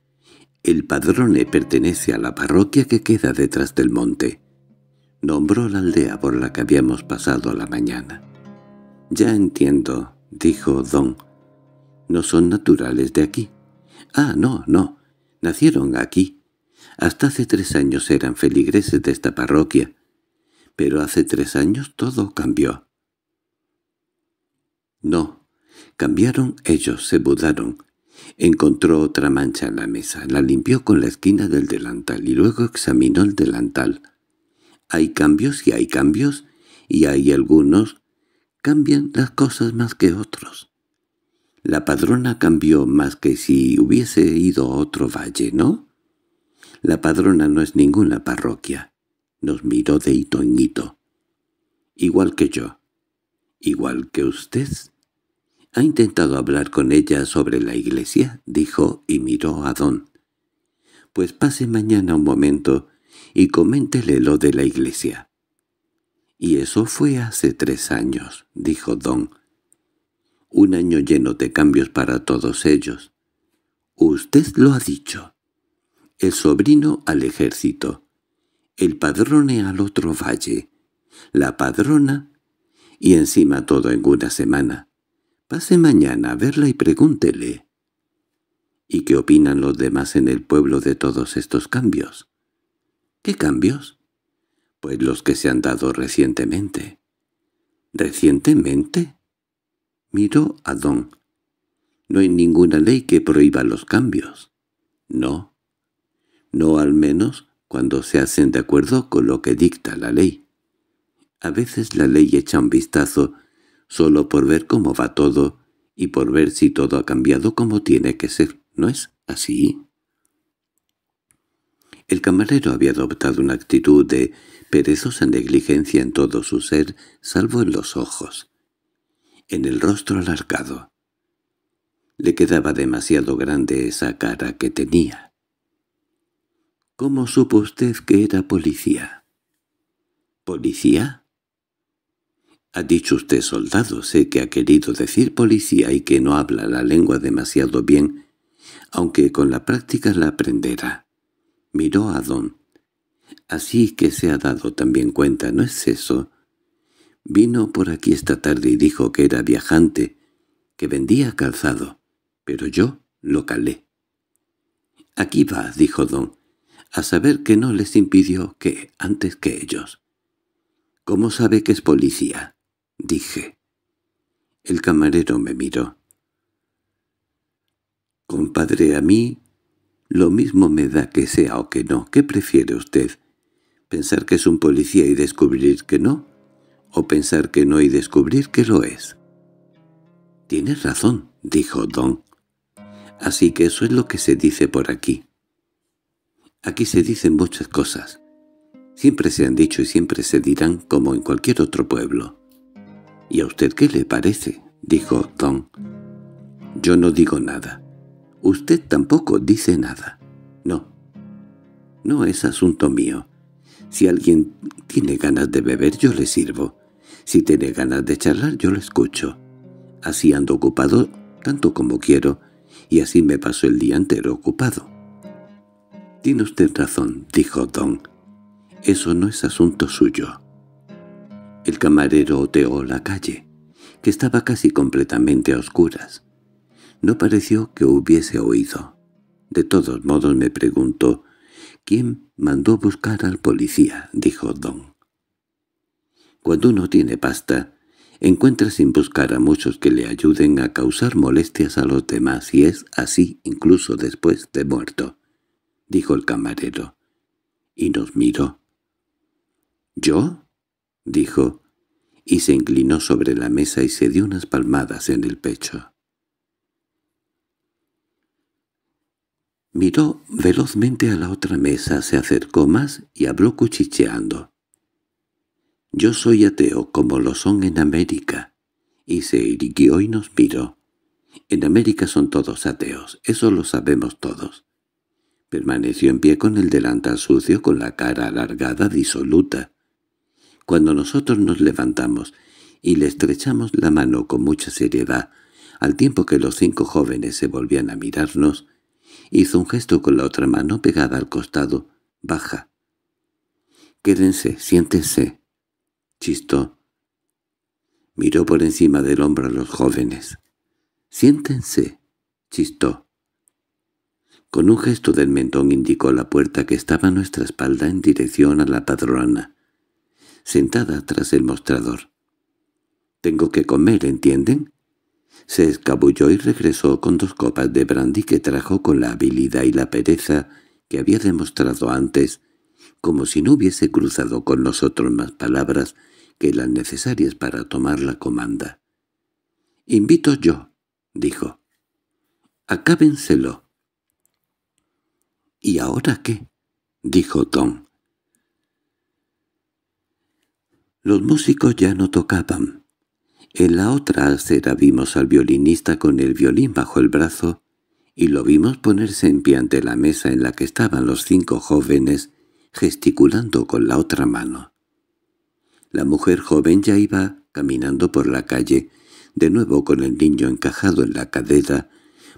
El padrone pertenece a la parroquia que queda detrás del monte. Nombró la aldea por la que habíamos pasado la mañana. —Ya entiendo —dijo Don—. No son naturales de aquí. —Ah, no, no. Nacieron aquí. Hasta hace tres años eran feligreses de esta parroquia. Pero hace tres años todo cambió. —No. Cambiaron ellos, se mudaron. Encontró otra mancha en la mesa, la limpió con la esquina del delantal y luego examinó el delantal. Hay cambios y hay cambios, y hay algunos. Cambian las cosas más que otros. La padrona cambió más que si hubiese ido a otro valle, ¿no? La padrona no es ninguna parroquia. Nos miró de hito en hito. Igual que yo. Igual que usted. —¿Ha intentado hablar con ella sobre la iglesia? —dijo y miró a Don. —Pues pase mañana un momento y coméntele lo de la iglesia. —Y eso fue hace tres años —dijo Don. —Un año lleno de cambios para todos ellos. —Usted lo ha dicho. El sobrino al ejército, el padrone al otro valle, la padrona y encima todo en una semana. Pase mañana a verla y pregúntele. ¿Y qué opinan los demás en el pueblo de todos estos cambios? ¿Qué cambios? Pues los que se han dado recientemente. ¿Recientemente? Miró a Don. No hay ninguna ley que prohíba los cambios. No. No al menos cuando se hacen de acuerdo con lo que dicta la ley. A veces la ley echa un vistazo solo por ver cómo va todo y por ver si todo ha cambiado como tiene que ser, ¿no es así? El camarero había adoptado una actitud de perezosa negligencia en todo su ser, salvo en los ojos, en el rostro alargado. Le quedaba demasiado grande esa cara que tenía. —¿Cómo supo usted que era policía? —¿Policía? —Ha dicho usted soldado, sé que ha querido decir policía y que no habla la lengua demasiado bien, aunque con la práctica la aprenderá. Miró a Don. —Así que se ha dado también cuenta, ¿no es eso? Vino por aquí esta tarde y dijo que era viajante, que vendía calzado, pero yo lo calé. —Aquí va —dijo Don—, a saber que no les impidió que antes que ellos. —¿Cómo sabe que es policía? dije. El camarero me miró. —Compadre, a mí lo mismo me da que sea o que no. ¿Qué prefiere usted? ¿Pensar que es un policía y descubrir que no? ¿O pensar que no y descubrir que lo es? —Tienes razón —dijo Don—. Así que eso es lo que se dice por aquí. Aquí se dicen muchas cosas. Siempre se han dicho y siempre se dirán como en cualquier otro pueblo. —¿Y a usted qué le parece? —dijo Tom. —Yo no digo nada. Usted tampoco dice nada. No. No es asunto mío. Si alguien tiene ganas de beber, yo le sirvo. Si tiene ganas de charlar, yo lo escucho. Así ando ocupado tanto como quiero, y así me paso el día entero ocupado. —Tiene usted razón —dijo Don—. Eso no es asunto suyo. El camarero oteó la calle, que estaba casi completamente a oscuras. No pareció que hubiese oído. De todos modos me preguntó, «¿Quién mandó buscar al policía?» dijo Don. Cuando uno tiene pasta, encuentra sin buscar a muchos que le ayuden a causar molestias a los demás y es así incluso después de muerto, dijo el camarero. Y nos miró. «¿Yo?» dijo, y se inclinó sobre la mesa y se dio unas palmadas en el pecho. Miró velozmente a la otra mesa, se acercó más y habló cuchicheando. «Yo soy ateo como lo son en América», y se irguió y nos miró. «En América son todos ateos, eso lo sabemos todos». Permaneció en pie con el delantal sucio, con la cara alargada, disoluta. Cuando nosotros nos levantamos y le estrechamos la mano con mucha seriedad, al tiempo que los cinco jóvenes se volvían a mirarnos, hizo un gesto con la otra mano pegada al costado. «Baja». «Quédense, siéntense», chistó. Miró por encima del hombro a los jóvenes. «Siéntense», chistó. Con un gesto del mentón indicó la puerta que estaba a nuestra espalda en dirección a la padrona sentada tras el mostrador. «Tengo que comer, ¿entienden?» Se escabulló y regresó con dos copas de brandy que trajo con la habilidad y la pereza que había demostrado antes, como si no hubiese cruzado con nosotros más palabras que las necesarias para tomar la comanda. «Invito yo», dijo. «Acábenselo». «¿Y ahora qué?» dijo Tom. Los músicos ya no tocaban. En la otra acera vimos al violinista con el violín bajo el brazo y lo vimos ponerse en pie ante la mesa en la que estaban los cinco jóvenes gesticulando con la otra mano. La mujer joven ya iba caminando por la calle, de nuevo con el niño encajado en la cadera,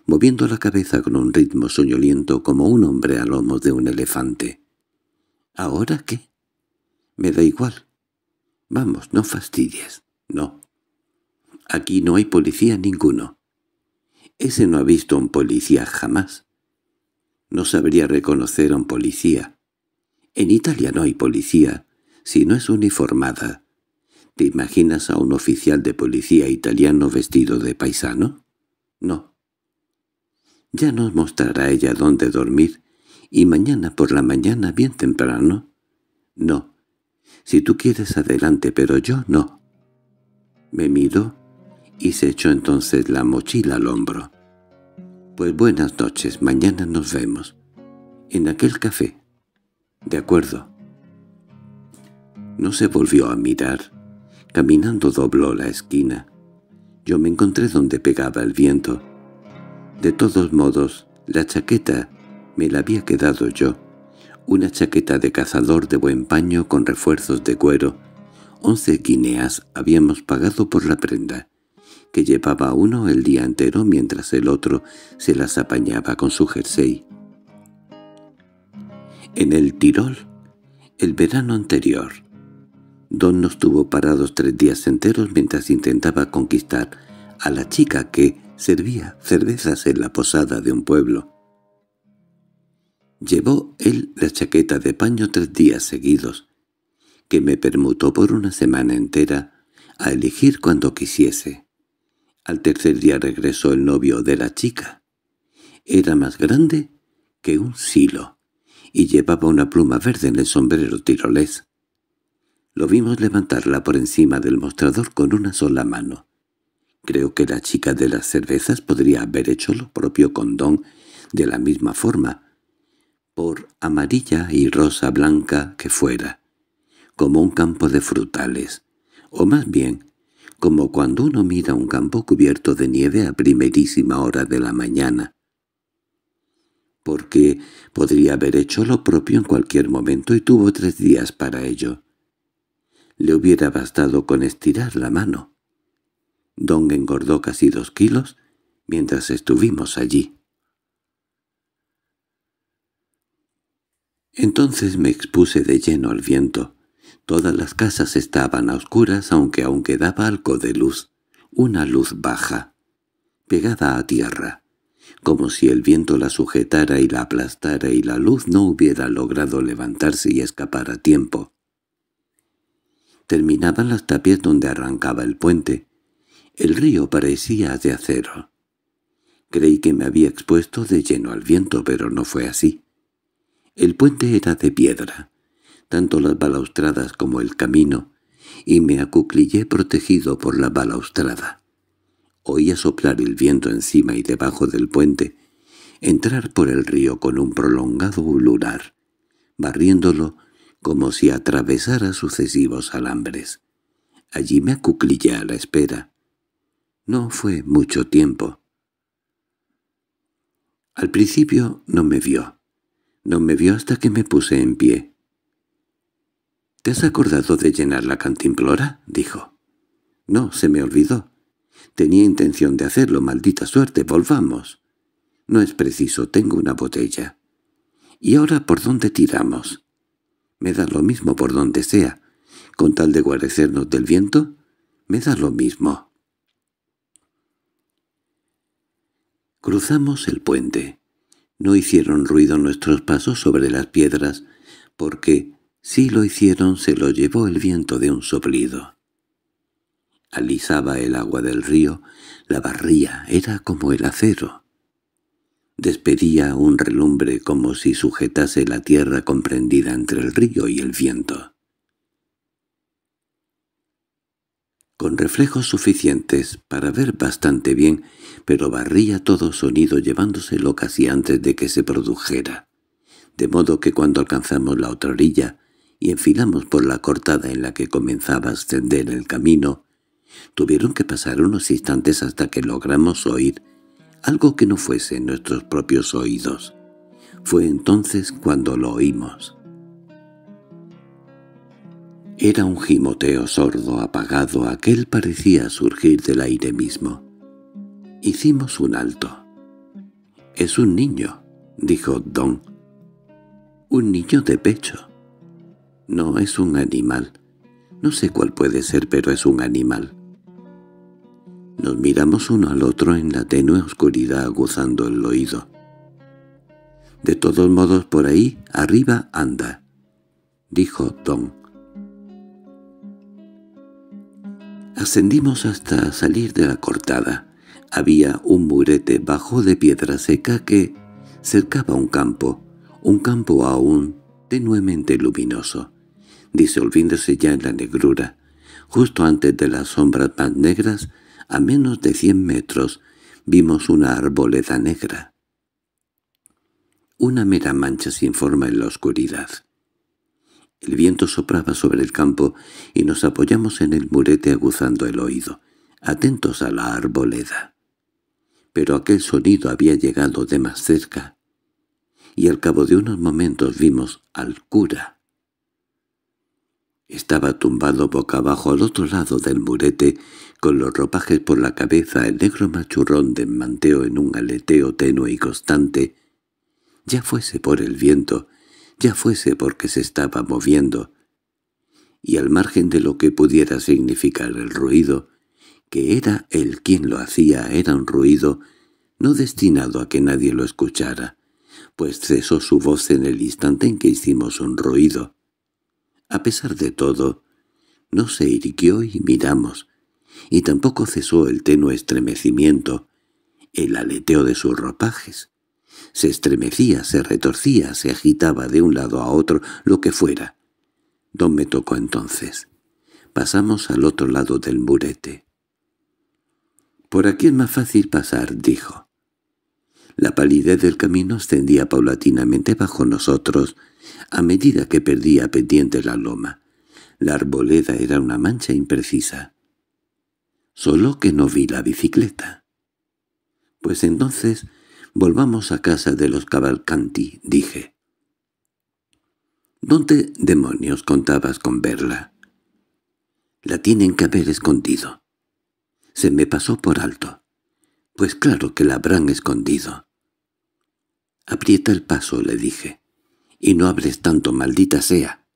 moviendo la cabeza con un ritmo soñoliento como un hombre a lomos de un elefante. —¿Ahora qué? —Me da igual Vamos, no fastidies. No. Aquí no hay policía ninguno. Ese no ha visto a un policía jamás. No sabría reconocer a un policía. En Italia no hay policía, si no es uniformada. ¿Te imaginas a un oficial de policía italiano vestido de paisano? No. Ya nos mostrará ella dónde dormir, y mañana por la mañana bien temprano. No, si tú quieres adelante, pero yo no. Me miró y se echó entonces la mochila al hombro. Pues buenas noches, mañana nos vemos. En aquel café. De acuerdo. No se volvió a mirar. Caminando dobló la esquina. Yo me encontré donde pegaba el viento. De todos modos, la chaqueta me la había quedado yo una chaqueta de cazador de buen paño con refuerzos de cuero. Once guineas habíamos pagado por la prenda, que llevaba uno el día entero mientras el otro se las apañaba con su jersey. En el Tirol, el verano anterior, Don nos tuvo parados tres días enteros mientras intentaba conquistar a la chica que servía cervezas en la posada de un pueblo. Llevó él la chaqueta de paño tres días seguidos, que me permutó por una semana entera a elegir cuando quisiese. Al tercer día regresó el novio de la chica. Era más grande que un silo, y llevaba una pluma verde en el sombrero tirolés. Lo vimos levantarla por encima del mostrador con una sola mano. Creo que la chica de las cervezas podría haber hecho lo propio con Don de la misma forma, por amarilla y rosa blanca que fuera, como un campo de frutales, o más bien, como cuando uno mira un campo cubierto de nieve a primerísima hora de la mañana. Porque podría haber hecho lo propio en cualquier momento y tuvo tres días para ello. Le hubiera bastado con estirar la mano. Don engordó casi dos kilos mientras estuvimos allí. Entonces me expuse de lleno al viento. Todas las casas estaban a oscuras, aunque aún quedaba algo de luz, una luz baja, pegada a tierra, como si el viento la sujetara y la aplastara y la luz no hubiera logrado levantarse y escapar a tiempo. Terminaban las tapias donde arrancaba el puente. El río parecía de acero. Creí que me había expuesto de lleno al viento, pero no fue así. El puente era de piedra, tanto las balaustradas como el camino, y me acuclillé protegido por la balaustrada. Oía soplar el viento encima y debajo del puente, entrar por el río con un prolongado ulular, barriéndolo como si atravesara sucesivos alambres. Allí me acuclillé a la espera. No fue mucho tiempo. Al principio no me vio. No me vio hasta que me puse en pie. —¿Te has acordado de llenar la cantimplora? —dijo. —No, se me olvidó. Tenía intención de hacerlo, maldita suerte, volvamos. —No es preciso, tengo una botella. —¿Y ahora por dónde tiramos? —Me da lo mismo por donde sea. Con tal de guarecernos del viento, me da lo mismo. Cruzamos el puente. No hicieron ruido nuestros pasos sobre las piedras, porque si lo hicieron se lo llevó el viento de un soplido. Alisaba el agua del río, la barría era como el acero. Despedía un relumbre como si sujetase la tierra comprendida entre el río y el viento. con reflejos suficientes para ver bastante bien, pero barría todo sonido llevándoselo casi antes de que se produjera. De modo que cuando alcanzamos la otra orilla y enfilamos por la cortada en la que comenzaba a ascender el camino, tuvieron que pasar unos instantes hasta que logramos oír algo que no fuese nuestros propios oídos. Fue entonces cuando lo oímos. Era un gimoteo sordo apagado, aquel parecía surgir del aire mismo. Hicimos un alto. «Es un niño», dijo Don. «Un niño de pecho». «No es un animal. No sé cuál puede ser, pero es un animal». Nos miramos uno al otro en la tenue oscuridad aguzando el oído. «De todos modos por ahí, arriba anda», dijo Don. Ascendimos hasta salir de la cortada. Había un murete bajo de piedra seca que cercaba un campo, un campo aún tenuemente luminoso, disolviéndose ya en la negrura, justo antes de las sombras más negras, a menos de cien metros, vimos una arboleda negra. Una mera mancha sin forma en la oscuridad. El viento sopraba sobre el campo y nos apoyamos en el murete aguzando el oído, atentos a la arboleda. Pero aquel sonido había llegado de más cerca, y al cabo de unos momentos vimos al cura. Estaba tumbado boca abajo al otro lado del murete, con los ropajes por la cabeza, el negro machurrón de manteo en un aleteo tenue y constante, ya fuese por el viento, ya fuese porque se estaba moviendo, y al margen de lo que pudiera significar el ruido, que era él quien lo hacía, era un ruido no destinado a que nadie lo escuchara, pues cesó su voz en el instante en que hicimos un ruido. A pesar de todo, no se irguió y miramos, y tampoco cesó el tenue estremecimiento, el aleteo de sus ropajes, se estremecía, se retorcía, se agitaba de un lado a otro, lo que fuera. Don me tocó entonces. Pasamos al otro lado del murete. «Por aquí es más fácil pasar», dijo. La palidez del camino ascendía paulatinamente bajo nosotros, a medida que perdía pendiente la loma. La arboleda era una mancha imprecisa. Solo que no vi la bicicleta. Pues entonces «Volvamos a casa de los Cavalcanti», dije. «¿Dónde demonios contabas con verla?» «La tienen que haber escondido». «Se me pasó por alto». «Pues claro que la habrán escondido». «Aprieta el paso», le dije. «Y no hables tanto, maldita sea».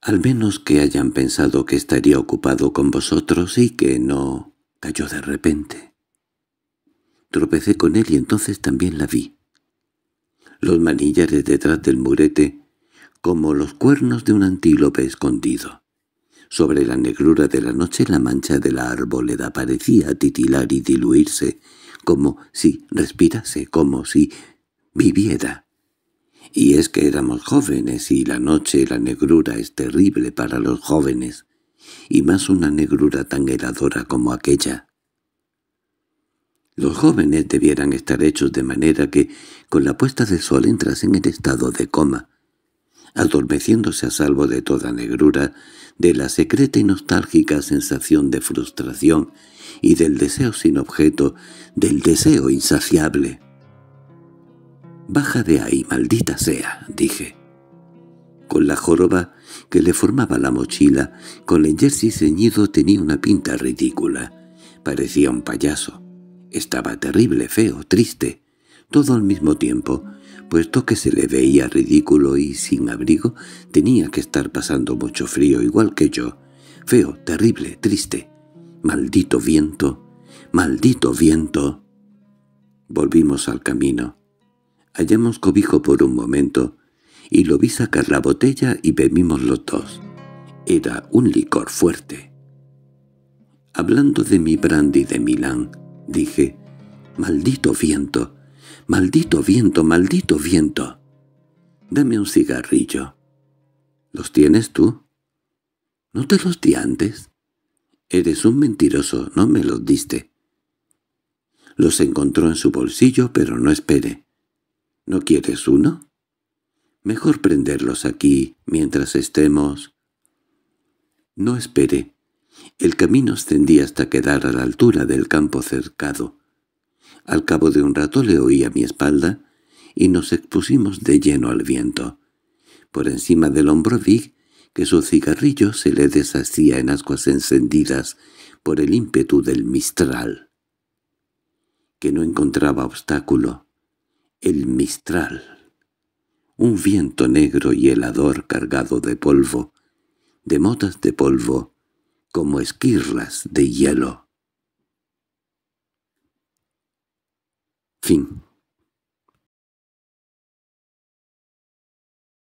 Al menos que hayan pensado que estaría ocupado con vosotros y que no cayó de repente. Tropecé con él y entonces también la vi. Los manillares detrás del murete, como los cuernos de un antílope escondido. Sobre la negrura de la noche la mancha de la arboleda parecía titilar y diluirse, como si respirase, como si viviera. Y es que éramos jóvenes y la noche, la negrura es terrible para los jóvenes, y más una negrura tan heladora como aquella. Los jóvenes debieran estar hechos de manera que, con la puesta del sol, entrasen en estado de coma, adormeciéndose a salvo de toda negrura, de la secreta y nostálgica sensación de frustración y del deseo sin objeto, del deseo insaciable. «Baja de ahí, maldita sea», dije. Con la joroba que le formaba la mochila, con el jersey ceñido tenía una pinta ridícula. Parecía un payaso. Estaba terrible, feo, triste, todo al mismo tiempo, puesto que se le veía ridículo y sin abrigo, tenía que estar pasando mucho frío igual que yo. Feo, terrible, triste. Maldito viento, maldito viento. Volvimos al camino. Hallamos cobijo por un momento, y lo vi sacar la botella y bebimos los dos. Era un licor fuerte. Hablando de mi brandy de Milán, dije. «Maldito viento, maldito viento, maldito viento. Dame un cigarrillo. ¿Los tienes tú? ¿No te los di antes? Eres un mentiroso, no me los diste». Los encontró en su bolsillo, pero no espere. ¿No quieres uno? Mejor prenderlos aquí mientras estemos. No espere. El camino ascendía hasta quedar a la altura del campo cercado. Al cabo de un rato le oí a mi espalda y nos expusimos de lleno al viento. Por encima del hombro vi que su cigarrillo se le deshacía en ascuas encendidas por el ímpetu del mistral. Que no encontraba obstáculo. El mistral. Un viento negro y helador cargado de polvo, de motas de polvo, como esquirlas de hielo. Fin